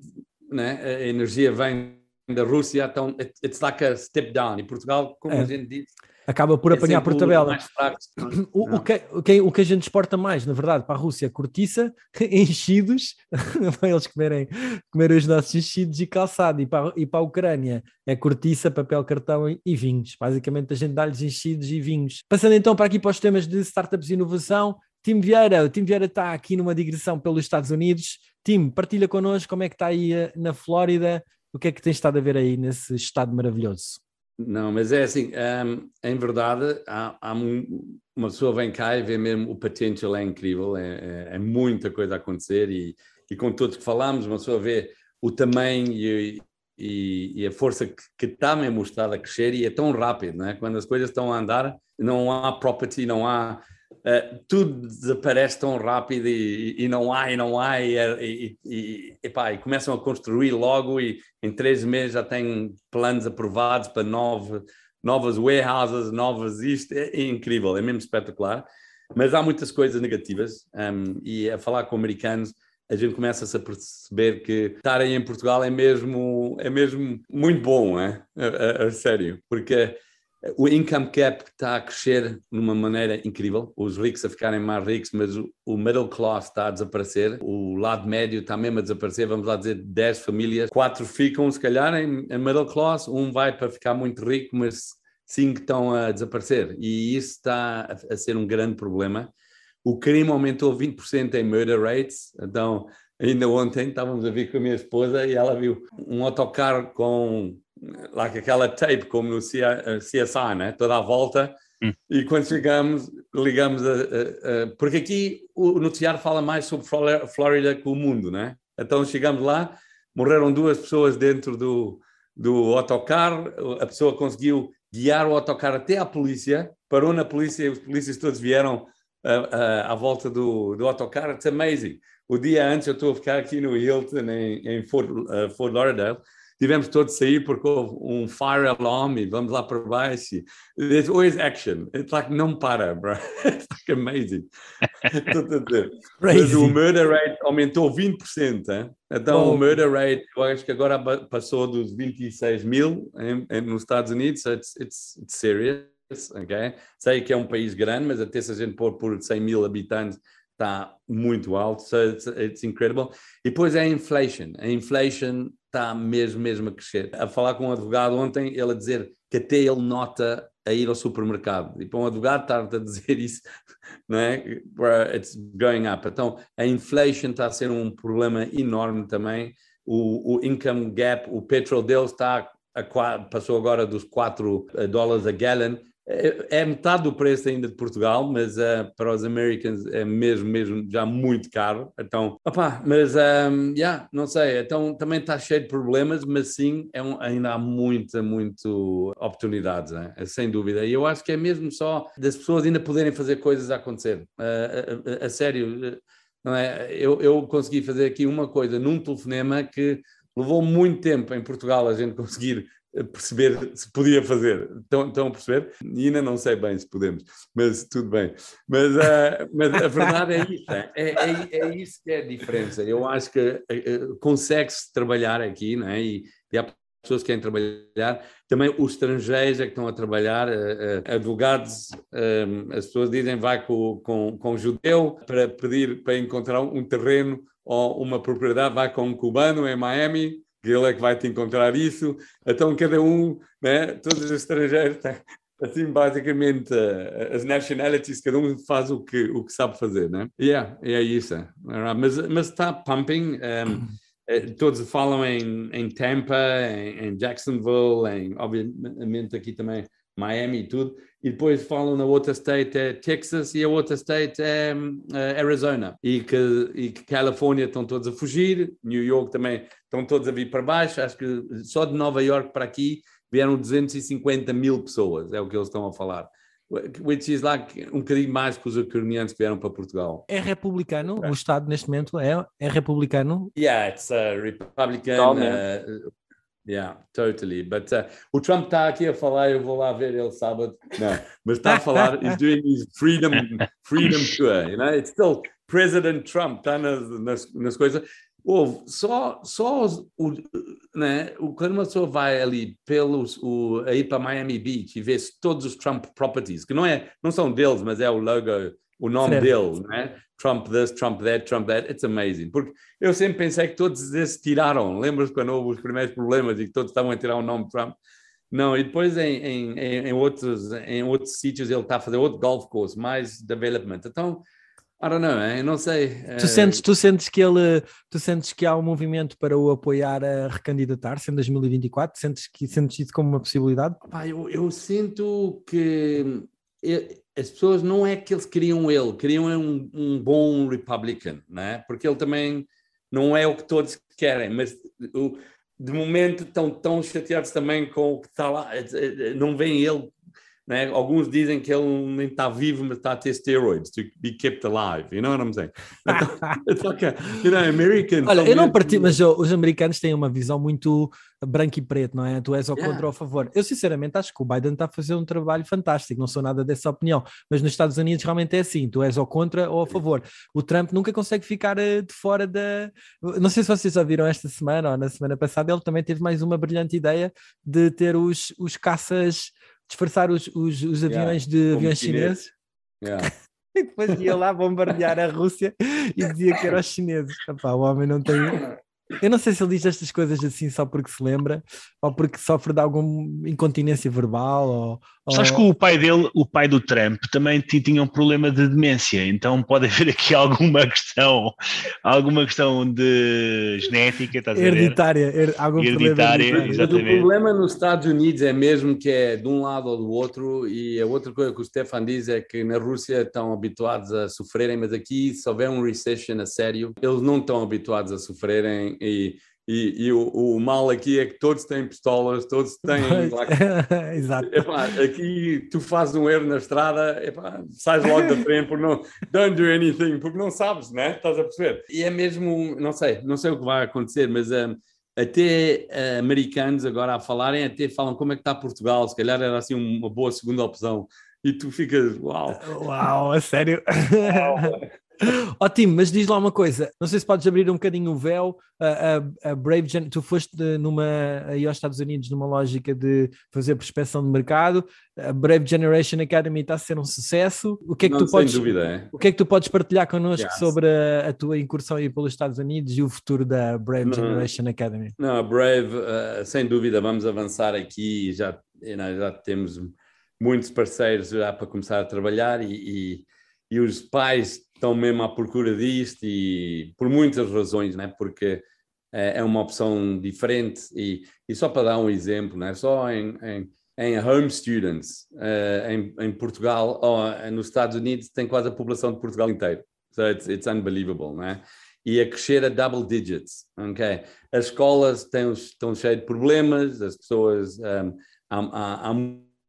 né? a energia vem da Rússia, então it's like a step down. E Portugal, como é. a gente diz acaba por é apanhar por tabela. O, o, que, o, que, o que a gente exporta mais, na verdade, para a Rússia, é cortiça, enchidos, eles comerem, comerem os nossos enchidos e calçado, e para, e para a Ucrânia é cortiça, papel, cartão e vinhos. Basicamente a gente dá-lhes enchidos e vinhos. Passando então para aqui para os temas de startups e inovação, Tim Vieira, o Tim Vieira está aqui numa digressão pelos Estados Unidos. Tim, partilha connosco como é que está aí eh, na Flórida, o que é que tens estado a ver aí nesse estado maravilhoso? Não, mas é assim, um, em verdade, há, há um, uma pessoa vem cá e vê mesmo o potential é incrível, é, é, é muita coisa a acontecer e, e, com tudo que falamos, uma pessoa vê o tamanho e, e, e a força que, que está mesmo mostrada a crescer e é tão rápido, né? quando as coisas estão a andar, não há property, não há uh, tudo desaparece tão rápido e, e, não há, e não há, é, e, e, epá, e, começam a construir logo e em três meses já têm planos aprovados para nove, novas warehouses, novas isto, é, é incrível, é mesmo espetacular. Mas há muitas coisas negativas um, ehm, e a falar com americanos a gente começa-se a perceber que estarem em Portugal é mesmo, é mesmo muito bom, é? A, a, a sério, porque o income cap está a crescer de uma maneira incrível, os ricos a ficarem mais ricos, mas o, middle class está a desaparecer, o lado médio está mesmo a desaparecer, vamos lá dizer 10 famílias, quatro ficam se calhar em, middle class, um vai para ficar muito rico, mas cinco estão a desaparecer e isso está a, a ser um grande problema. O crime aumentou 20% em murder rates, então Ainda ontem estávamos a vir com a minha esposa e ela viu um autocarro com like aquela tape, como no CSI, eh, né? toda a volta. Hum. E quando chegamos, ligamos a, a, a, Porque aqui o noticiário fala mais sobre Flórida que o mundo, né? Então chegamos lá, morreram duas pessoas dentro do, do autocarro, a pessoa conseguiu guiar o autocarro até à polícia, parou na polícia e os polícias todos vieram eh, eh, à volta do, do autocarro. It's amazing. O dia antes eu estou a ficar aqui no Hilton, em, em Fort, uh, Fort Lauderdale, tivemos todos sair porque houve um fire alarm e vamos lá para baixo. there's always action. It's like, não para, bro. It's like amazing. Mas o murder rate aumentou 20%. Hein? Então oh. o murder rate, eu acho que agora passou dos 26 mil em, em, nos Estados Unidos. So it's, it's, it's serious. Okay? Sei que é um país grande, mas até se a gente pôr por 100 mil habitantes, está muito alto, so it's, it's incredible. E depois é a inflation. A inflation está mesmo, mesmo a crescer. A falar com um advogado ontem, ele a dizer que até ele nota a ir ao supermercado. E para um advogado estar a dizer isso, não é? It's going up. Então, a inflation está a ser um problema enorme também. O, o income gap, o petrol deles está a, a, passou agora dos 4 eh, dólares a gallon é, é metade do preço ainda de Portugal, mas uh, para os Americans é mesmo, mesmo já muito caro. Então, opá, mas um, ehm, yeah, não sei. Então também está cheio de problemas, mas sim, é um, ainda há muita, muito oportunidades, né? Eh, sem dúvida. E eu acho que é mesmo só das pessoas ainda poderem fazer coisas acontecer. Uh, a, a, a, sério, eh, não é? Eu, eu consegui fazer aqui uma coisa num telefonema que levou muito tempo em Portugal a gente conseguir perceber se podia fazer. Estão, estão a perceber? E ainda não sei bem se podemos, mas tudo bem. Mas, uh, mas a verdade é isso, é, é, é, é, isso que é a diferença. Eu acho que uh, consegue-se trabalhar aqui, não é? E, e há pessoas que querem trabalhar, também os estrangeiros é que estão a trabalhar, eh, advogados, ehm, as pessoas dizem vai com, com, com um judeu para pedir, para encontrar um terreno ou uma propriedade, vai com um cubano em Miami, ele é que vai te encontrar isso. Então, cada um, né, todos os estrangeiros, assim, basicamente, eh, as nationalities, cada um faz o que, o que sabe fazer, né? Yeah, é isso. Mas, mas está pumping. Um, eh, todos falam em, em Tampa, em, em Jacksonville, em, obviamente aqui também Miami e tudo e depois falam na outra state é Texas e a outra state é, eh, Arizona e que, e que Califórnia estão todos a fugir, New York também estão todos a vir para baixo, acho que só de Nova York para aqui vieram 250 mil pessoas, é o que eles estão a falar. Which is like um bocadinho mais que os ucranianos que vieram para Portugal. É republicano? É. O Estado neste momento é, é republicano? Yeah, it's a uh, Republican uh, Yeah, totally. But uh, o Trump está aqui a falar, eu vou lá ver ele sábado. Não, mas está a falar, he's doing his freedom, freedom tour, you know? It's still President Trump, está nas, nas, nas coisas. Houve, só, só os, o, né, quando uma pessoa vai ali pelos, o, aí para Miami Beach e vê todos os Trump properties, que não, é, não são deles, mas é o logo o nome dele, né? Trump this, Trump that, Trump that, it's amazing. Porque eu sempre pensei que todos esses tiraram. Lembras quando houve os primeiros problemas e que todos estavam a tirar o nome Trump? Não, e depois em, em, em outros, em outros sítios ele está a fazer outro golf course, mais development. Então, I don't know, eu não sei. Tu eh, sentes, tu sentes que ele, tu sentes que há um movimento para o apoiar a recandidatar-se em 2024? Sentes que sentes isso como uma possibilidade? Pá, eu, eu sinto que as pessoas não é que eles queriam ele, queriam é um, um bom Republican, né? porque ele também não é o que todos querem, mas o, de momento estão tão chateados também com o que está lá, eh, eh, não vem ele né? Alguns dizem que ele nem está vivo, mas está a ter steroids to be kept alive. You know what I'm saying? Então, it's like a, you know, Americans. Olha, eu não partilho, mas eu, os americanos têm uma visão muito branco e preto, não é? Tu és ao yeah. contra ou a favor. Eu sinceramente acho que o Biden está a fazer um trabalho fantástico, não sou nada dessa opinião, mas nos Estados Unidos realmente é assim, tu és ao contra ou a favor. O Trump nunca consegue ficar eh, de fora da... Não sei se vocês ouviram viram esta semana ou na semana passada, ele também teve mais uma brilhante ideia de ter os, os caças disfarçar os, os, os aviões yeah, de aviões chineses. Yeah. e depois ia lá bombardear a Rússia e dizia que era os chineses. Epá, o homem não tem. Eu não sei se ele diz estas coisas assim só porque se lembra, ou porque sofre de alguma incontinência verbal, ou, Oh. Sabes que o pai dele, o pai do Trump, também tinha um problema de demência, então pode haver aqui alguma questão, alguma questão de genética, estás hereditária, a ver? Her algum hereditária, problema exatamente. O problema nos Estados Unidos é mesmo que é de um lado ou do outro, e a outra coisa que o Stefan diz é que na Rússia estão habituados a sofrerem, mas aqui, se houver um recession a sério, eles não estão habituados a sofrerem e e, e o, o, mal aqui é que todos têm pistolas, todos têm. Exato. Epá, aqui tu fazes um erro na estrada, epá, sais logo da frente porque não. Don't do anything, porque não sabes, né? Estás a perceber? E é mesmo, não sei, não sei o que vai acontecer, mas um, até uh, americanos agora a falarem, até falam como é que está Portugal, se calhar era assim uma boa segunda opção. E tu ficas, uau! Uau, a sério! Uau. É. Ótimo, mas diz lá uma coisa. Não sei se podes abrir um bocadinho o véu. A, a, a Brave Gen... tu foste numa, aí aos Estados Unidos numa lógica de fazer prospecção de mercado. A Brave Generation Academy está a ser um sucesso. O que é que não, tu podes, dúvida, é? o que é que tu podes partilhar connosco yes. sobre a, a, tua incursão aí pelos Estados Unidos e o futuro da Brave não, Generation Academy? Não, a Brave, uh, sem dúvida, vamos avançar aqui. Já, eh, já temos muitos parceiros já para começar a trabalhar e, e, e os pais estão mesmo à procura disto e por muitas razões, né? porque eh, é, uma opção diferente e, e só para dar um exemplo, né? só em, em, em home students uh, em, em, Portugal ou nos Estados Unidos tem quase a população de Portugal inteira. so it's, it's unbelievable, né? e a crescer a double digits, ok? As escolas têm, estão cheias de problemas, as pessoas um, eh, há, há, há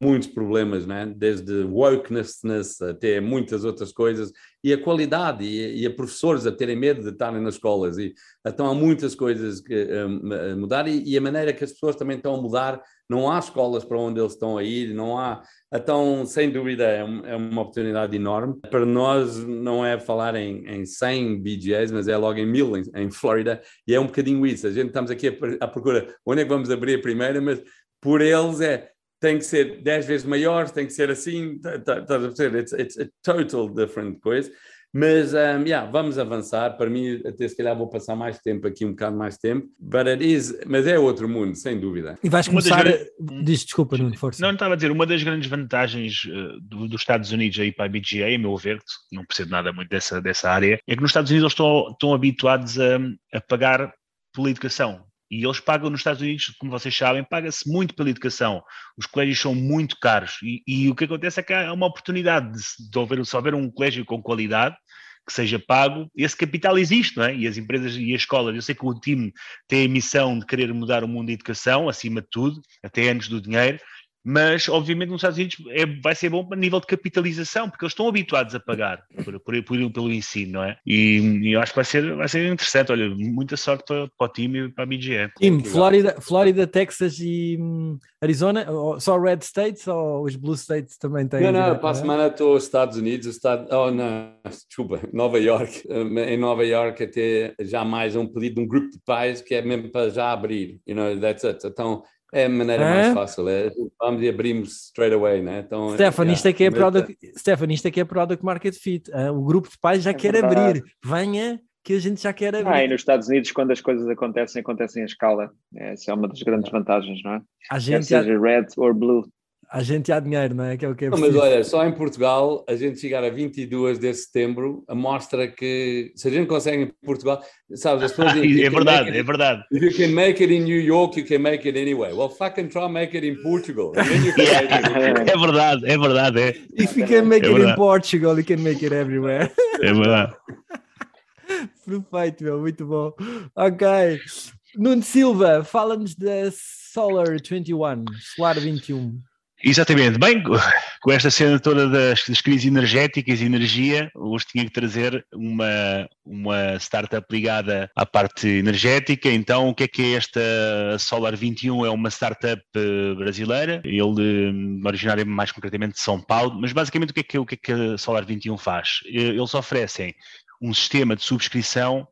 muitos problemas, né? desde wokeness até muitas outras coisas, e a qualidade, e, e a professores a terem medo de estarem nas escolas. E, então há muitas coisas que, hum, a, mudar e, e, a maneira que as pessoas também estão a mudar, não há escolas para onde eles estão a ir, não há. Então, sem dúvida, é, um, é uma oportunidade enorme. Para nós, não é falar em, em 100 BGAs, mas é logo em mil, em, em Flórida, e é um bocadinho isso. A gente estamos aqui à procura onde é que vamos abrir a primeira, mas por eles é tem que ser 10 vezes maior, tem que ser assim, estás a perceber? It's, it's a total different coisa. Mas, um, yeah, vamos avançar. Para mim, até se calhar vou passar mais tempo aqui, um bocado mais tempo. But it is, mas é outro mundo, sem dúvida. E vais começar... Das... Diz, desculpa, não força. Não, não estava a dizer, uma das grandes vantagens uh, dos Estados Unidos aí para a BGA, a meu ver, não percebo nada muito dessa, dessa área, é que nos Estados Unidos eles estão, estão habituados a, a pagar pela educação e eles pagam nos Estados Unidos, como vocês sabem, paga-se muito pela educação. Os colégios são muito caros. E, e o que acontece é que há uma oportunidade de, de houver, se houver um colégio com qualidade, que seja pago, esse capital existe, não é? E as empresas e as escolas, eu sei que o time tem a missão de querer mudar o mundo da educação, acima de tudo, até antes do dinheiro, mas obviamente nos Estados Unidos é, vai ser bom a nível de capitalização, porque eles estão habituados a pagar por, por, por pelo ensino, não é? E, e, eu acho que vai ser, vai ser interessante. Olha, muita sorte para, para o time e para a BGE. Time, Flórida, Flórida, Texas e hum, Arizona, só Red States ou os Blue States também têm? Não, não, para a semana estou nos Estados Unidos, Estado, oh não, desculpa, Nova York. Eh, em Nova York até já mais um pedido de um grupo de pais que é mesmo para já abrir, you know, that's it. Então, é a maneira mais é? fácil, é vamos e abrimos straight away, né? Então, Stephanie, é, isto aqui é, é product, Stephanie, isto que é product é é market fit. Ah, o grupo de pais já é quer verdade. abrir. Venha que a gente já quer abrir. Ah, e nos Estados Unidos, quando as coisas acontecem, acontecem em escala. Essa é uma das grandes vantagens, não é? A gente Quer seja red ou blue a gente há dinheiro, não é? Que é o que é não, mas olha, só em Portugal, a gente chegar a 22 de setembro, a mostra que se a gente consegue em Portugal, sabes, as pessoas é dizem, É verdade, é verdade. If you can make it in New York, you can make it anyway. Well, fucking try make it in Portugal. yeah. it. É verdade, é verdade. É. If you can make é it verdade. in Portugal, you can make it everywhere. É verdade. Perfeito, meu, muito bom. Ok. Nuno Silva, fala-nos da Solar 21, Solar 21. Exatamente. Bem, com esta cena toda das, das crises energéticas e energia, hoje tinha que trazer uma, uma startup ligada à parte energética. Então, o que é que é esta Solar 21? É uma startup eh, brasileira, ele hum, originário mais concretamente de São Paulo, mas basicamente o que é que, o que, é que a Solar 21 faz? Eh, eles oferecem um sistema de subscrição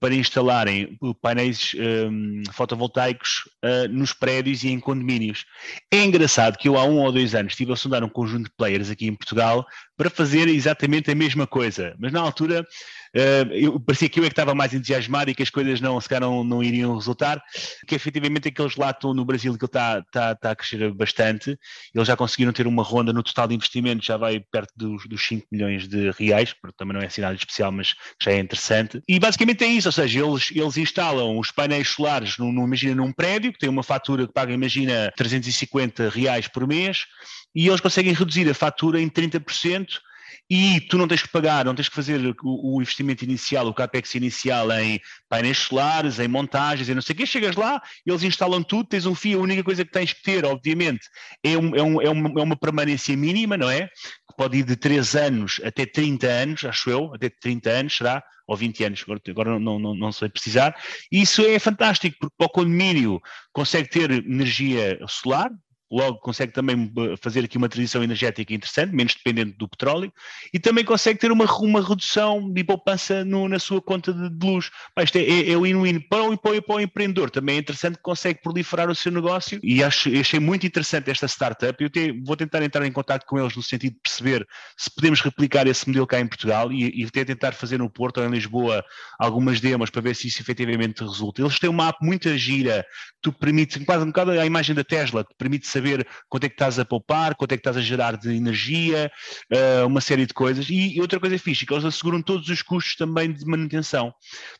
para instalarem eh, painéis um, ehm, fotovoltaicos uh, nos prédios e em condomínios. É engraçado que eu há um ou dois anos estive a sondar um conjunto de players aqui em Portugal para fazer exatamente a mesma coisa. Mas na altura uh, eu, parecia que eu é que estava mais entusiasmado e que as coisas não, se calhar não, não iriam resultar, que efetivamente aqueles lá estão no Brasil que está, está, está a crescer bastante, eles já conseguiram ter uma ronda no total de investimento, já vai perto dos, dos 5 milhões de reais, porque também não é assinado especial, mas já é interessante. E basicamente é isso, ou seja, eles, eles instalam os painéis solares, no imagina num prédio, que tem uma fatura que paga, imagina, 350 reais por mês, e eles conseguem reduzir a fatura em 30% e tu não tens que pagar, não tens que fazer o, o investimento inicial, o capex inicial em painéis solares, em montagens, em não sei o quê, chegas lá, eles instalam tudo, tens um fio, a única coisa que tens que ter, obviamente, é, um, é, um, é, uma, é uma permanência mínima, não é? Que pode ir de 3 anos até 30 anos, acho eu, até 30 anos será, ou 20 anos, agora não, não, não sei precisar, e isso é fantástico, porque para o condomínio consegue ter energia solar, logo consegue também eh, fazer aqui uma transição energética interessante, menos dependente do petróleo, e também consegue ter uma, uma redução de poupança no, na sua conta de, de luz. Mas isto é, é, o win-win para o, para, para o empreendedor, também é interessante que consegue proliferar o seu negócio e acho, achei muito interessante esta startup. Eu te, vou tentar entrar em contato com eles no sentido de perceber se podemos replicar esse modelo cá em Portugal e, e tentar fazer no Porto ou em Lisboa algumas demos para ver se isso efetivamente resulta. Eles têm uma app muito gira que tu permite, quase um bocado a imagem da Tesla, que permite saber saber quanto é que estás a poupar, quanto é que estás a gerar de energia, uh, uma série de coisas. E, e outra coisa física. É fixe, que eles asseguram todos os custos também de manutenção.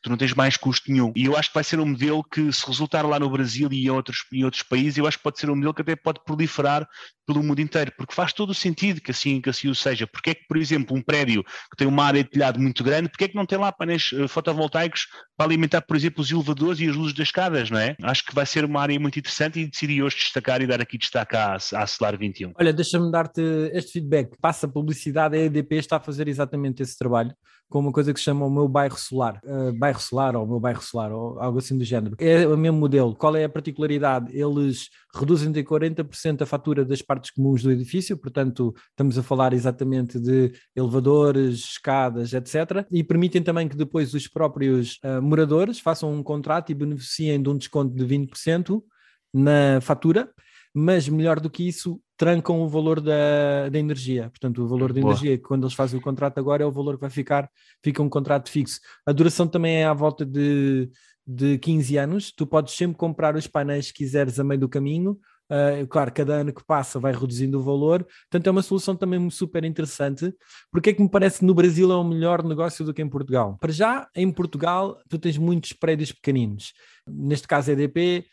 Tu não tens mais custo nenhum. E eu acho que vai ser um modelo que, se resultar lá no Brasil e em outros, em outros países, eu acho que pode ser um modelo que até pode proliferar pelo mundo inteiro, porque faz todo o sentido que assim, que assim o seja. Porque é que, por exemplo, um prédio que tem uma área de telhado muito grande, porque é que não tem lá painéis eh, fotovoltaicos para alimentar, por exemplo, os elevadores e as luzes das escadas, não é? Acho que vai ser uma área muito interessante e decidi hoje destacar e dar aqui destaque destaca a, a Solar 21. Olha, deixa-me dar-te este feedback. Passa publicidade, a EDP está a fazer exatamente esse trabalho com uma coisa que se chama o meu bairro solar, uh, bairro solar ou o meu bairro solar ou algo assim do género. É o mesmo modelo. Qual é a particularidade? Eles reduzem de 40% a fatura das partes comuns do edifício, portanto estamos a falar exatamente de elevadores, escadas, etc. E permitem também que depois os próprios uh, moradores façam um contrato e beneficiem de um desconto de 20% na fatura mas melhor do que isso, trancam o valor da, da energia. Portanto, o valor da Boa. energia, quando eles fazem o contrato agora, é o valor que vai ficar, fica um contrato fixo. A duração também é à volta de, de 15 anos. Tu podes sempre comprar os painéis que quiseres a meio do caminho. Uh, claro, cada ano que passa vai reduzindo o valor, portanto é uma solução também super interessante. Porque é que me parece que no Brasil é o melhor negócio do que em Portugal? Para já, em Portugal, tu tens muitos prédios pequeninos. Neste caso, EDP,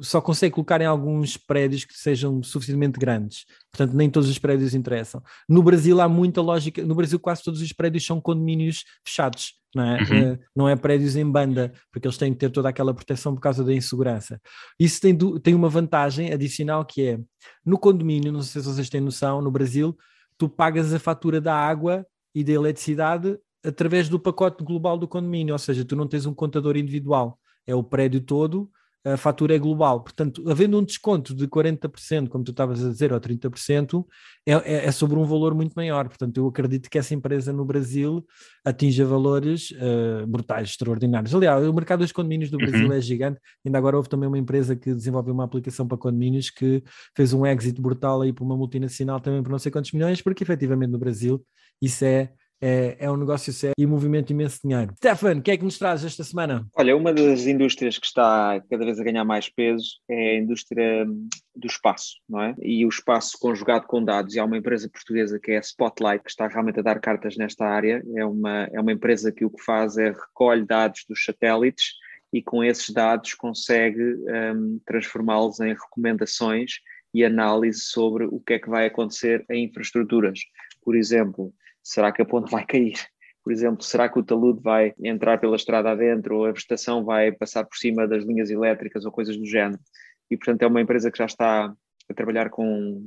só consegue colocar em alguns prédios que sejam suficientemente grandes. Portanto, nem todos os prédios interessam. No Brasil há muita lógica. No Brasil quase todos os prédios são condomínios fechados, não é? Uhum. Eh, não é prédios em banda, porque eles têm que ter toda aquela proteção por causa da insegurança. Isso tem, tem uma vantagem adicional que é, no condomínio, não sei se vocês têm noção, no Brasil, tu pagas a fatura da água e da eletricidade através do pacote global do condomínio, ou seja, tu não tens um contador individual, é o prédio todo a fatura é global. Portanto, havendo um desconto de 40%, como tu estavas a dizer, ou 30%, é, é, é, sobre um valor muito maior. Portanto, eu acredito que essa empresa no Brasil atinja valores uh, brutais, extraordinários. Aliás, o mercado dos condomínios do uhum. Brasil uhum. é gigante. Ainda agora houve também uma empresa que desenvolveu uma aplicação para condomínios que fez um exit brutal aí para uma multinacional também por não sei quantos milhões, porque efetivamente no Brasil isso é é, é um negócio sério e movimento imenso dinheiro. Stefan, o que é que nos traz esta semana? Olha, uma das indústrias que está cada vez a ganhar mais peso é a indústria hum, do espaço, não é? E o espaço conjugado com dados. E há uma empresa portuguesa que é a Spotlight, que está realmente a dar cartas nesta área. É uma, é uma empresa que o que faz é recolhe dados dos satélites e com esses dados consegue um, transformá-los em recomendações e análise sobre o que é que vai acontecer em infraestruturas. Por exemplo, Será que a ponte vai cair? Por exemplo, será que o talude vai entrar pela estrada adentro ou a vegetação vai passar por cima das linhas elétricas ou coisas do género? E, portanto, é uma empresa que já está a trabalhar com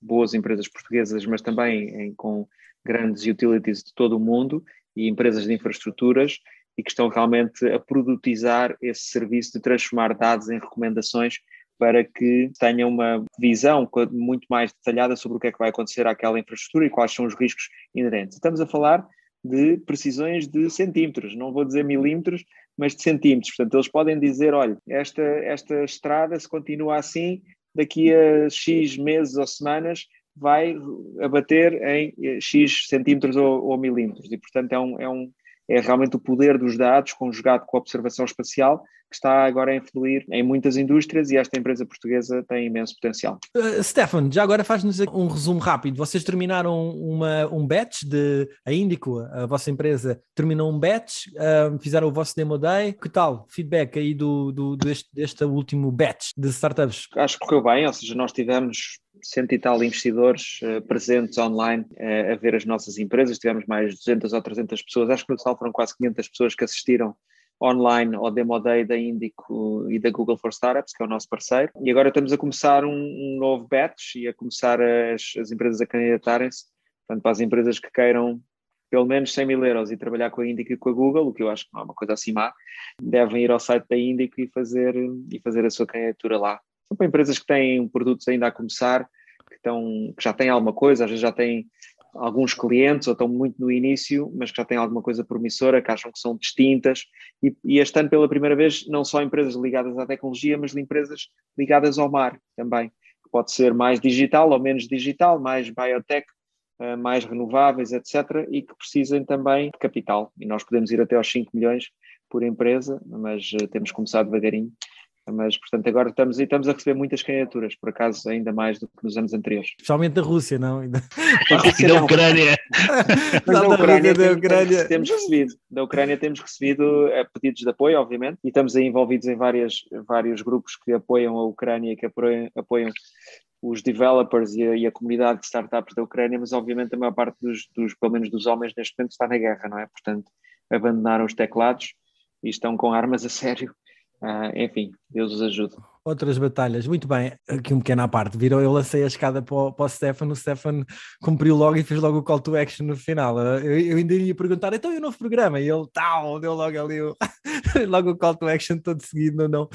boas empresas portuguesas, mas também em, com grandes utilities de todo o mundo e empresas de infraestruturas e que estão realmente a produtizar esse serviço de transformar dados em recomendações para que tenha uma visão muito mais detalhada sobre o que é que vai acontecer àquela infraestrutura e quais são os riscos inerentes. Estamos a falar de precisões de centímetros, não vou dizer milímetros, mas de centímetros. Portanto, eles podem dizer, olha, esta, esta estrada, se continua assim, daqui a X meses ou semanas vai abater em eh, X centímetros ou, ou milímetros. E, portanto, é um, é um é realmente o poder dos dados conjugado com a observação espacial que está agora a influir em muitas indústrias e esta empresa portuguesa tem imenso potencial. Uh, Stefan, já agora faz-nos um resumo rápido. Vocês terminaram uma, um batch de a Índico, a vossa empresa terminou um batch, uh, fizeram o vosso demo day. Que tal? Feedback aí do, do deste, deste último batch de startups? Acho que correu bem, ou seja, nós tivemos cento e tal investidores uh, presentes online uh, a ver as nossas empresas, tivemos mais 200 ou 300 pessoas, acho que no total foram quase 500 pessoas que assistiram online ao Demo Day da Indico e da Google for Startups, que é o nosso parceiro. E agora estamos a começar um, um novo batch e a começar as, as empresas a candidatarem-se, portanto, para as empresas que queiram pelo menos 100 mil euros e trabalhar com a Indico e com a Google, o que eu acho que não é uma coisa assim má, devem ir ao site da Indico e fazer, e fazer a sua candidatura lá são para empresas que têm produtos ainda a começar, que, estão, que já têm alguma coisa, às vezes já têm alguns clientes ou estão muito no início, mas que já têm alguma coisa promissora, que acham que são distintas. E, e, este ano, pela primeira vez, não só empresas ligadas à tecnologia, mas empresas ligadas ao mar também, que pode ser mais digital ou menos digital, mais biotech, eh, mais renováveis, etc., e que precisem também de capital. E nós podemos ir até aos 5 milhões por empresa, mas eh, temos começado devagarinho mas, portanto, agora estamos, estamos a receber muitas candidaturas, por acaso, ainda mais do que nos anos anteriores. Especialmente da Rússia, não? Da Rússia, da Ucrânia. Mas da Ucrânia, da Ucrânia. Temos, temos, recebido. Da Ucrânia temos recebido eh, pedidos de apoio, obviamente, e estamos aí envolvidos em várias, vários grupos que apoiam a Ucrânia, que apoiam, apoiam os developers e a, e a, comunidade de startups da Ucrânia, mas obviamente a maior parte dos, dos, pelo menos dos homens neste momento, está na guerra, não é? Portanto, abandonaram os teclados e estão com armas a sério ah, enfim, Deus os ajude. Outras batalhas, muito bem, aqui um pequeno à parte, viram, eu lancei a escada para o, para o Stefan, o Stefan cumpriu logo e fez logo o call to action no final, ah, eu, eu ainda ia perguntar, então e o novo programa? E ele, tal, deu logo ali, o, logo o call to action todo seguido, não, não,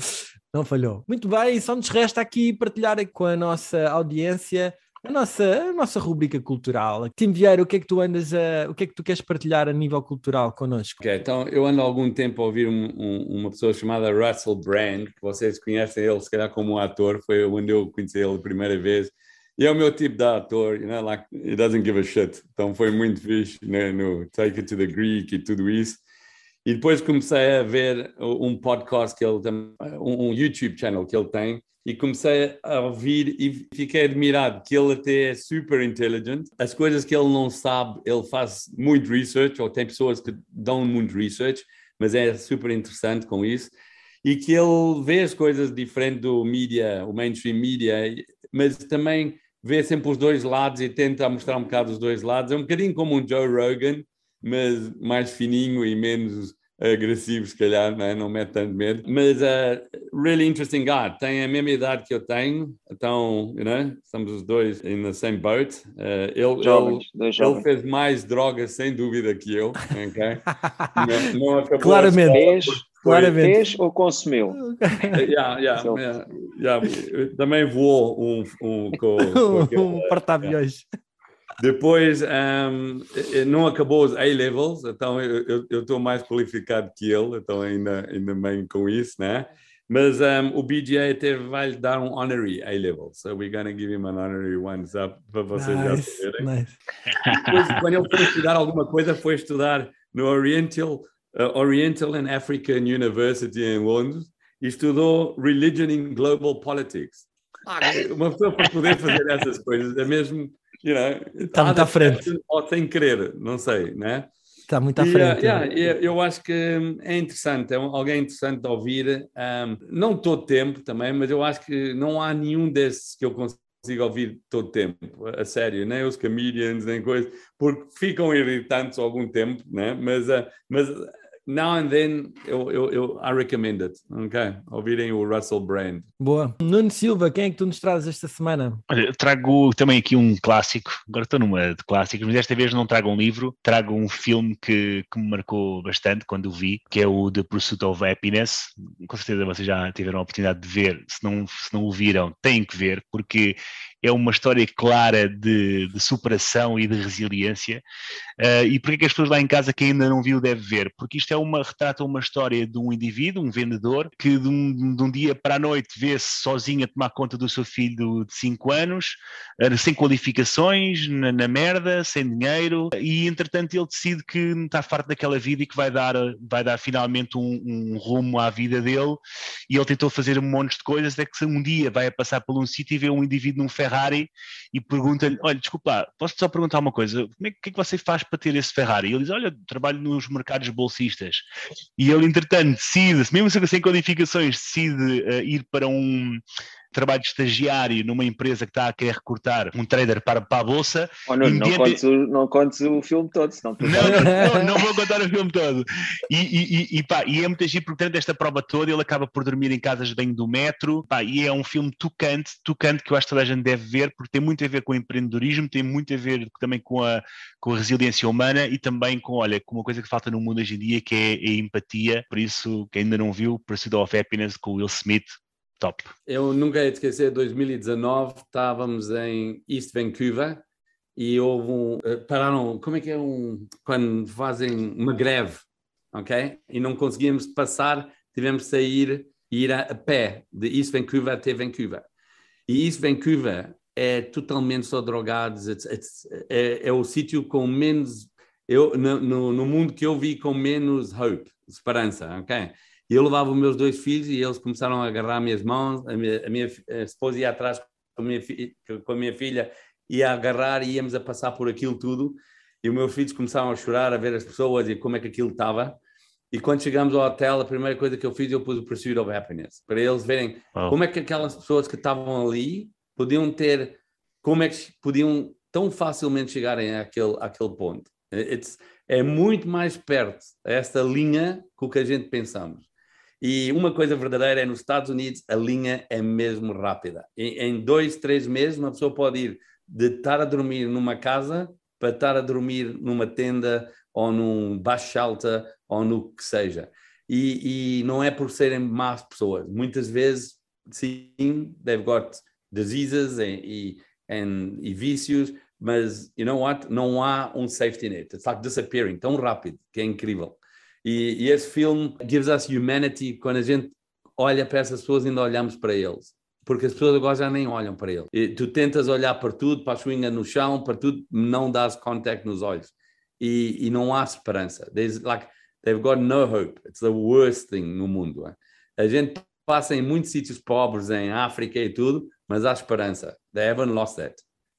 não falhou. Muito bem, só nos resta aqui partilhar com a nossa audiência a nossa, a nossa rubrica cultural. Tim Vieira, o que é que tu andas a, o que é que tu queres partilhar a nível cultural connosco? Okay, então eu ando há algum tempo a ouvir um, um, uma pessoa chamada Russell Brand, que vocês conhecem ele se calhar como um ator, foi onde eu conheci ele a primeira vez. E é o meu tipo de ator, you know, like, he doesn't give a shit. Então foi muito fixe né, no Take It to the Greek e tudo isso. E depois comecei a ver um podcast que ele tem, um YouTube channel que ele tem, e comecei a ouvir e fiquei admirado que ele até é super inteligente As coisas que ele não sabe, ele faz muito research, ou tem pessoas que dão muito research, mas é super interessante com isso. E que ele vê as coisas diferente do mídia, o mainstream mídia, mas também vê sempre os dois lados e tenta mostrar um bocado os dois lados. É um bocadinho como um Joe Rogan, mas mais fininho e menos agressivo, se calhar, não, é? não mete tanto medo. Mas uh, really interesting guy. Tem a mesma idade que eu tenho, então, you né? know, estamos os dois in the same boat. Uh, ele, jovens, ele, ele, fez mais drogas, sem dúvida, que eu. Okay? não, não acabou Claramente. Claramente. Fez ou consumiu? Eh, yeah, yeah, yeah, yeah. Também voou um, um, com, com um porta-aviões. Depois, um, ehm, eh, não acabou os A-levels, então eu estou mais qualificado que ele, então ainda, ainda bem com isso, né? Mas um, ehm, o BGA até vai lhe dar um honorary A-level. So we're going to give him an honorary one up para vocês nice, já saberem. Nice. Depois, quando ele foi estudar alguma coisa, foi estudar no Oriental, uh, Oriental and African University em Londres e estudou Religion in Global Politics. Ah, uma pessoa para poder fazer essas coisas é mesmo you know, está muito ah, à frente. Ou sem querer, não sei, né? Está muito à e, frente. Uh, yeah, eu acho que hum, é interessante, é alguém interessante de ouvir, um, não todo tempo também, mas eu acho que não há nenhum desses que eu consigo ouvir todo tempo, a sério, nem os comedians, nem coisas, porque ficam irritantes algum tempo, né? mas, hum, mas now and then eu, eu, eu I recommend it. Ok? Ouvirem o Russell Brand. Boa. Nuno Silva, quem é que tu nos trazes esta semana? Olha, trago também aqui um clássico. Agora estou numa de clássicos, mas desta vez não trago um livro, trago um filme que, que me marcou bastante quando o vi, que é o The Pursuit of Happiness. Com certeza vocês já tiveram a oportunidade de ver. Se não, se não o viram, têm que ver, porque é uma história clara de, de superação e de resiliência. Uh, e por que as pessoas lá em casa que ainda não viu deve ver? Porque isto é uma, retrata uma história de um indivíduo, um vendedor, que de um, de um dia para a noite vê-se sozinho a tomar conta do seu filho de 5 anos, uh, sem qualificações, na, na, merda, sem dinheiro, e entretanto ele decide que está farto daquela vida e que vai dar, vai dar finalmente um, um rumo à vida dele. E ele tentou fazer um monte de coisas, até que um dia vai a passar por um sítio e vê um indivíduo num ferro Ferrari e pergunta-lhe: Olha, desculpa, posso só perguntar uma coisa? Como é que, é que você faz para ter esse Ferrari? E ele diz: Olha, trabalho nos mercados bolsistas. E ele, entretanto, decide, mesmo sem qualificações, decide uh, ir para um trabalho de estagiário numa empresa que está a querer recrutar um trader para, para a bolsa. Oh, não, contas não, contes o, não contes o filme todo, senão. Não, não, não, vou contar o filme todo. E, e, e, pá, e é muito giro, porque durante esta prova toda ele acaba por dormir em casas bem do metro. Pá, e é um filme tocante, tocante que eu acho que toda a gente deve deve ver, porque tem muito a ver com o empreendedorismo, tem muito a ver também com a, com a resiliência humana e também com, olha, com uma coisa que falta no mundo hoje em dia, que é a empatia. Por isso, quem ainda não viu, Pursuit of Happiness com Will Smith, top. Eu nunca ia esquecer, 2019, estávamos em East Vancouver e houve um. Eh, pararam, como é que é um. Quando fazem uma greve, ok? E não conseguíamos passar, tivemos de sair e ir a, a pé de East Vancouver até Vancouver. E isso Vancouver, é totalmente só drogados, it's, it's, é, é, o sítio com menos, eu, no, no, mundo que eu vi com menos hope, esperança, ok? E eu levava os meus dois filhos e eles começaram a agarrar minhas mãos, a minha, a minha esposa ia atrás com a minha, com a minha filha, ia agarrar e íamos a passar por aquilo tudo. E os meus filhos começaram a chorar, a ver as pessoas e como é que aquilo estava. E quando chegamos ao hotel, a primeira coisa que eu fiz, eu pus o Pursuit of Happiness, para eles verem oh. como é que aquelas pessoas que estavam ali podiam ter, como é que podiam tão facilmente chegarem àquele, àquele ponto. É, it's, é muito mais perto esta linha com que a gente pensamos. E uma coisa verdadeira é nos Estados Unidos a linha é mesmo rápida. Em, em dois, três meses, uma pessoa pode ir de estar a dormir numa casa para estar a dormir numa tenda ou num baixo alta, ou no que seja. E, e, não é por serem más pessoas. Muitas vezes, sim, they've got diseases e, e vícios, mas, you know what, não há um safety net. It's like disappearing tão rápido, que é incrível. E, e esse filme gives us humanity quando a gente olha para essas pessoas ainda olhamos para eles. Porque as pessoas agora já nem olham para ele. E tu tentas olhar para tudo, para a chuinha no chão, para tudo, não dás contact nos olhos e, e não há esperança. There's like, they've got no hope. It's the worst thing no mundo. É. A gente passa em muitos sítios pobres, em África e tudo, mas há esperança. They haven't lost that.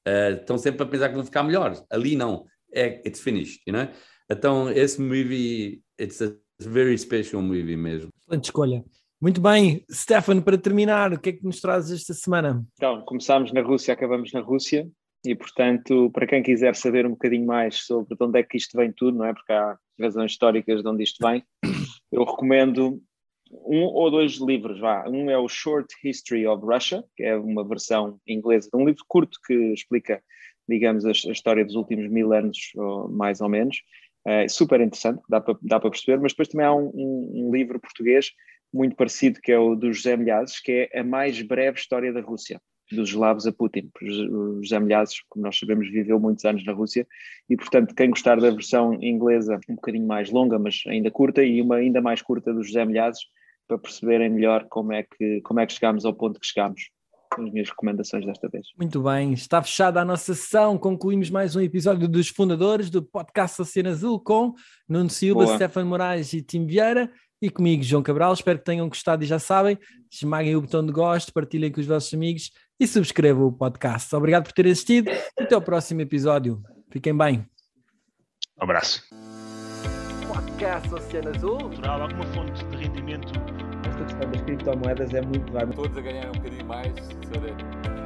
Uh, estão sempre a pensar que vão ficar melhores. Ali não. É, it's finished, you know? Então, esse movie, it's a very special movie mesmo. Excelente escolha. Muito bem, Stefan, para terminar, o que é que nos trazes esta semana? Então, começámos na Rússia, acabamos na Rússia. E, portanto, para quem quiser saber um bocadinho mais sobre de onde é que isto vem tudo, não é? Porque há razões históricas de onde isto vem, eu recomendo um ou dois livros, vá. Um é o Short History of Russia, que é uma versão inglesa de um livro curto que explica, digamos, a, a história dos últimos mil anos, ou mais ou menos. É super interessante, dá para, dá para perceber. Mas depois também há um, um, um livro português muito parecido, que é o do José Milhazes, que é A Mais Breve História da Rússia dos eslavos a Putin. José Milhazes, como nós sabemos, viveu muitos anos na Rússia e, portanto, quem gostar da versão inglesa um bocadinho mais longa, mas ainda curta, e uma ainda mais curta do José Milhazes, para perceberem melhor como é que, como é que chegámos ao ponto que chegámos. as minhas recomendações desta vez. Muito bem, está fechada a nossa sessão. Concluímos mais um episódio dos fundadores do podcast Cena Azul com Nuno Silva, Stefano Moraes e Tim Vieira e comigo, João Cabral. Espero que tenham gostado e já sabem, esmaguem o botão de gosto, partilhem com os vossos amigos e subscreva o podcast. Obrigado por ter assistido. Até o próximo episódio. Fiquem bem. Um abraço. Podcast Oceano Azul. Natural, alguma fonte de rendimento. Esta questão das criptomoedas é muito. Todos a ganhar um bocadinho mais.